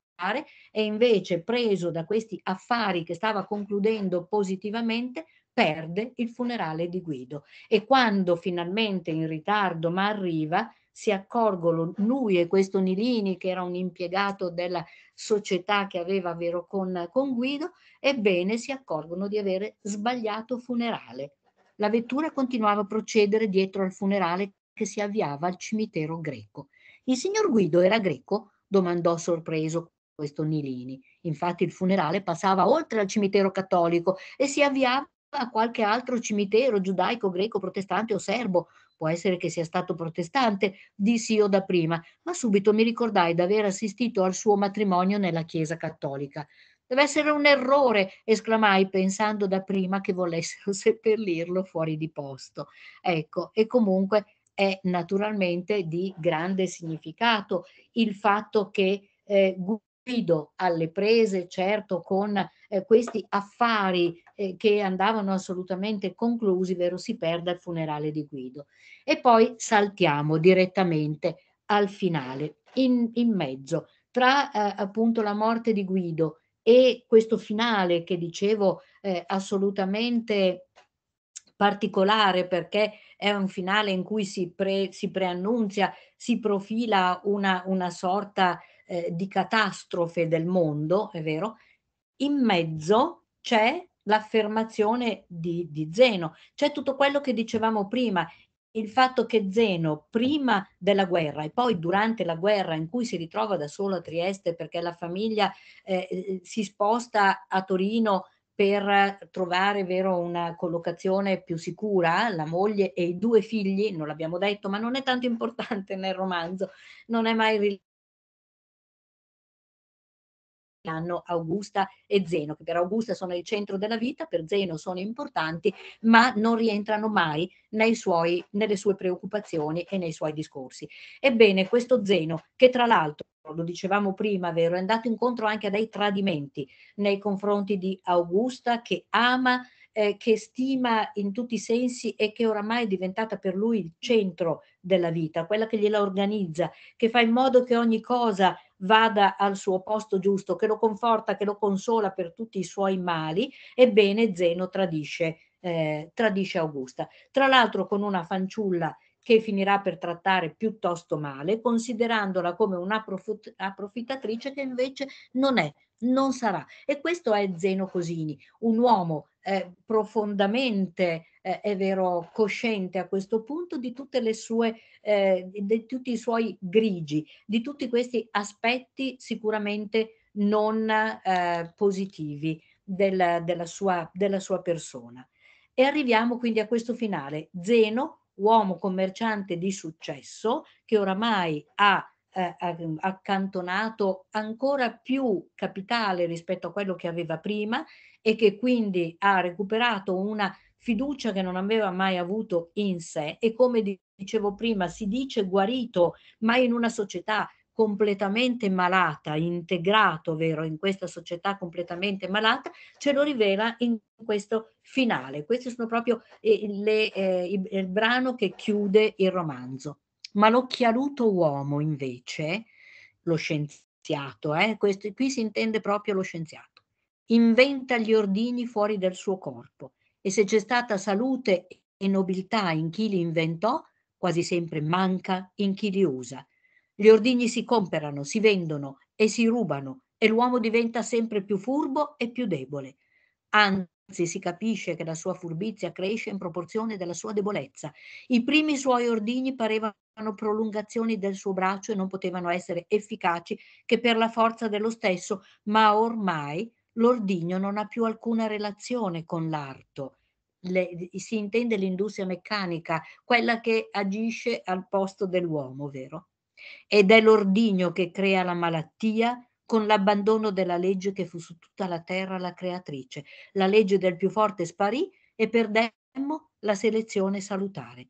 e invece preso da questi affari che stava concludendo positivamente, perde il funerale di Guido e quando finalmente in ritardo ma arriva, si accorgono, lui e questo Nilini che era un impiegato della società che aveva vero con, con Guido, ebbene si accorgono di avere sbagliato funerale. La vettura continuava a procedere dietro al funerale che si avviava al cimitero greco. Il signor Guido era greco? domandò sorpreso questo Nilini. Infatti il funerale passava oltre al cimitero cattolico e si avviava a qualche altro cimitero giudaico, greco, protestante o serbo, può essere che sia stato protestante, dissi io da prima, ma subito mi ricordai di aver assistito al suo matrimonio nella Chiesa cattolica. Deve essere un errore, esclamai pensando da prima che volessero (laughs) seppellirlo fuori di posto. Ecco, e comunque è naturalmente di grande significato il fatto che eh, Guido alle prese certo con eh, questi affari eh, che andavano assolutamente conclusi, vero si perda il funerale di Guido. E poi saltiamo direttamente al finale, in, in mezzo, tra eh, appunto la morte di Guido e questo finale che dicevo eh, assolutamente particolare perché è un finale in cui si, pre, si preannunzia, si profila una, una sorta eh, di catastrofe del mondo, è vero? In mezzo c'è l'affermazione di, di Zeno. C'è tutto quello che dicevamo prima, il fatto che Zeno, prima della guerra e poi durante la guerra in cui si ritrova da solo a Trieste perché la famiglia eh, eh si sposta a Torino per trovare vero, una collocazione più sicura, la moglie e i due figli, non l'abbiamo detto, ma non è tanto importante nel romanzo, non è mai hanno Augusta e Zeno, che per Augusta sono il centro della vita, per Zeno sono importanti, ma non rientrano mai suoi, nelle sue preoccupazioni e nei suoi discorsi. Ebbene, questo Zeno, che tra l'altro lo dicevamo prima, vero, è andato incontro anche a dei tradimenti nei confronti di Augusta che ama, eh, che stima in tutti i sensi e che oramai è diventata per lui il centro della vita, quella che gliela organizza, che fa in modo che ogni cosa vada al suo posto giusto, che lo conforta, che lo consola per tutti i suoi mali, ebbene Zeno tradisce, eh, tradisce Augusta. Tra l'altro con una fanciulla che finirà per trattare piuttosto male, considerandola come un'approfittatrice che invece non è, non sarà. E questo è Zeno Cosini, un uomo eh, profondamente eh, è vero, cosciente a questo punto di, tutte le sue, eh, di tutti i suoi grigi, di tutti questi aspetti sicuramente non eh, positivi del, della, sua, della sua persona. E arriviamo quindi a questo finale. Zeno, uomo commerciante di successo, che oramai ha eh, accantonato ancora più capitale rispetto a quello che aveva prima e che quindi ha recuperato una fiducia che non aveva mai avuto in sé e come dicevo prima si dice guarito, ma in una società completamente malata, integrato, vero, in questa società completamente malata, ce lo rivela in questo finale. Questi sono proprio eh, le, eh, il, il, brano che chiude il romanzo. Ma l'occhialuto uomo, invece, lo scienziato, eh, questo, qui si intende proprio lo scienziato, inventa gli ordini fuori del suo corpo e se c'è stata salute e nobiltà in chi li inventò, quasi sempre manca in chi li usa. Gli ordigni si comperano, si vendono e si rubano e l'uomo diventa sempre più furbo e più debole. Anzi, si capisce che la sua furbizia cresce in proporzione della sua debolezza. I primi suoi ordigni parevano prolungazioni del suo braccio e non potevano essere efficaci che per la forza dello stesso, ma ormai l'ordigno non ha più alcuna relazione con l'arto. Le, si intende l'industria meccanica, quella che agisce al posto dell'uomo, vero? Ed è l'ordigno che crea la malattia con l'abbandono della legge che fu su tutta la terra la creatrice. La legge del più forte sparì e perdemmo la selezione salutare.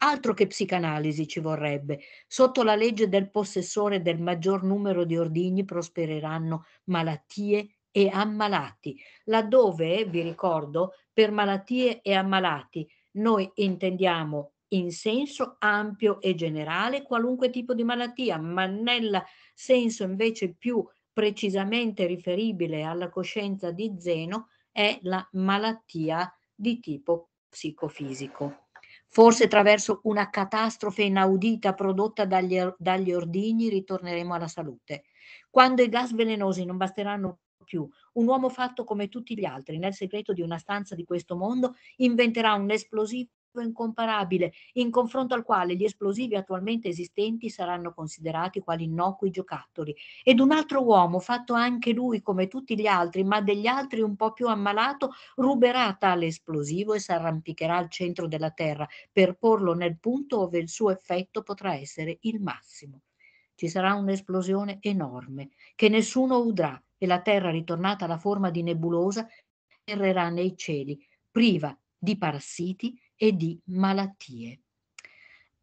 Altro che psicanalisi ci vorrebbe. Sotto la legge del possessore del maggior numero di ordigni prospereranno malattie, e ammalati, laddove, vi ricordo, per malattie e ammalati noi intendiamo in senso ampio e generale qualunque tipo di malattia, ma nel senso invece più precisamente riferibile alla coscienza di Zeno è la malattia di tipo psicofisico. Forse attraverso una catastrofe inaudita prodotta dagli, dagli ordigni ritorneremo alla salute. Quando i gas velenosi non basteranno più, un uomo fatto come tutti gli altri, nel segreto di una stanza di questo mondo, inventerà un esplosivo incomparabile, in confronto al quale gli esplosivi attualmente esistenti saranno considerati quali innocui giocattoli, ed un altro uomo, fatto anche lui come tutti gli altri, ma degli altri un po' più ammalato, ruberà tale esplosivo e si arrampicherà al centro della Terra per porlo nel punto dove il suo effetto potrà essere il massimo. Ci sarà un'esplosione enorme che nessuno udrà e la Terra ritornata alla forma di nebulosa errerà nei cieli, priva di parassiti e di malattie.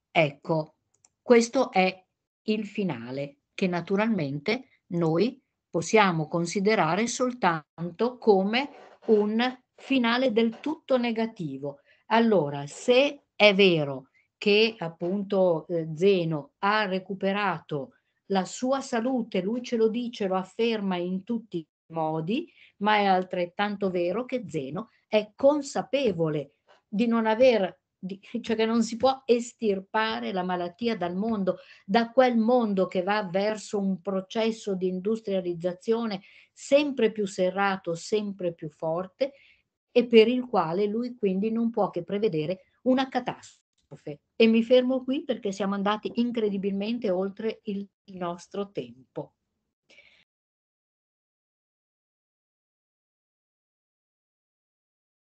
Ecco, questo è il finale che naturalmente noi possiamo considerare soltanto come un finale del tutto negativo. Allora, se è vero che appunto eh, Zeno ha recuperato la sua salute, lui ce lo dice, lo afferma in tutti i modi, ma è altrettanto vero che Zeno è consapevole di non aver (laughs) cioè che non si può estirpare la malattia dal mondo, da quel mondo che va verso un processo di industrializzazione sempre più serrato, sempre più forte e per il quale lui quindi non può che prevedere una catastrofe catastrofe. E mi fermo qui perché siamo andati incredibilmente oltre il nostro tempo.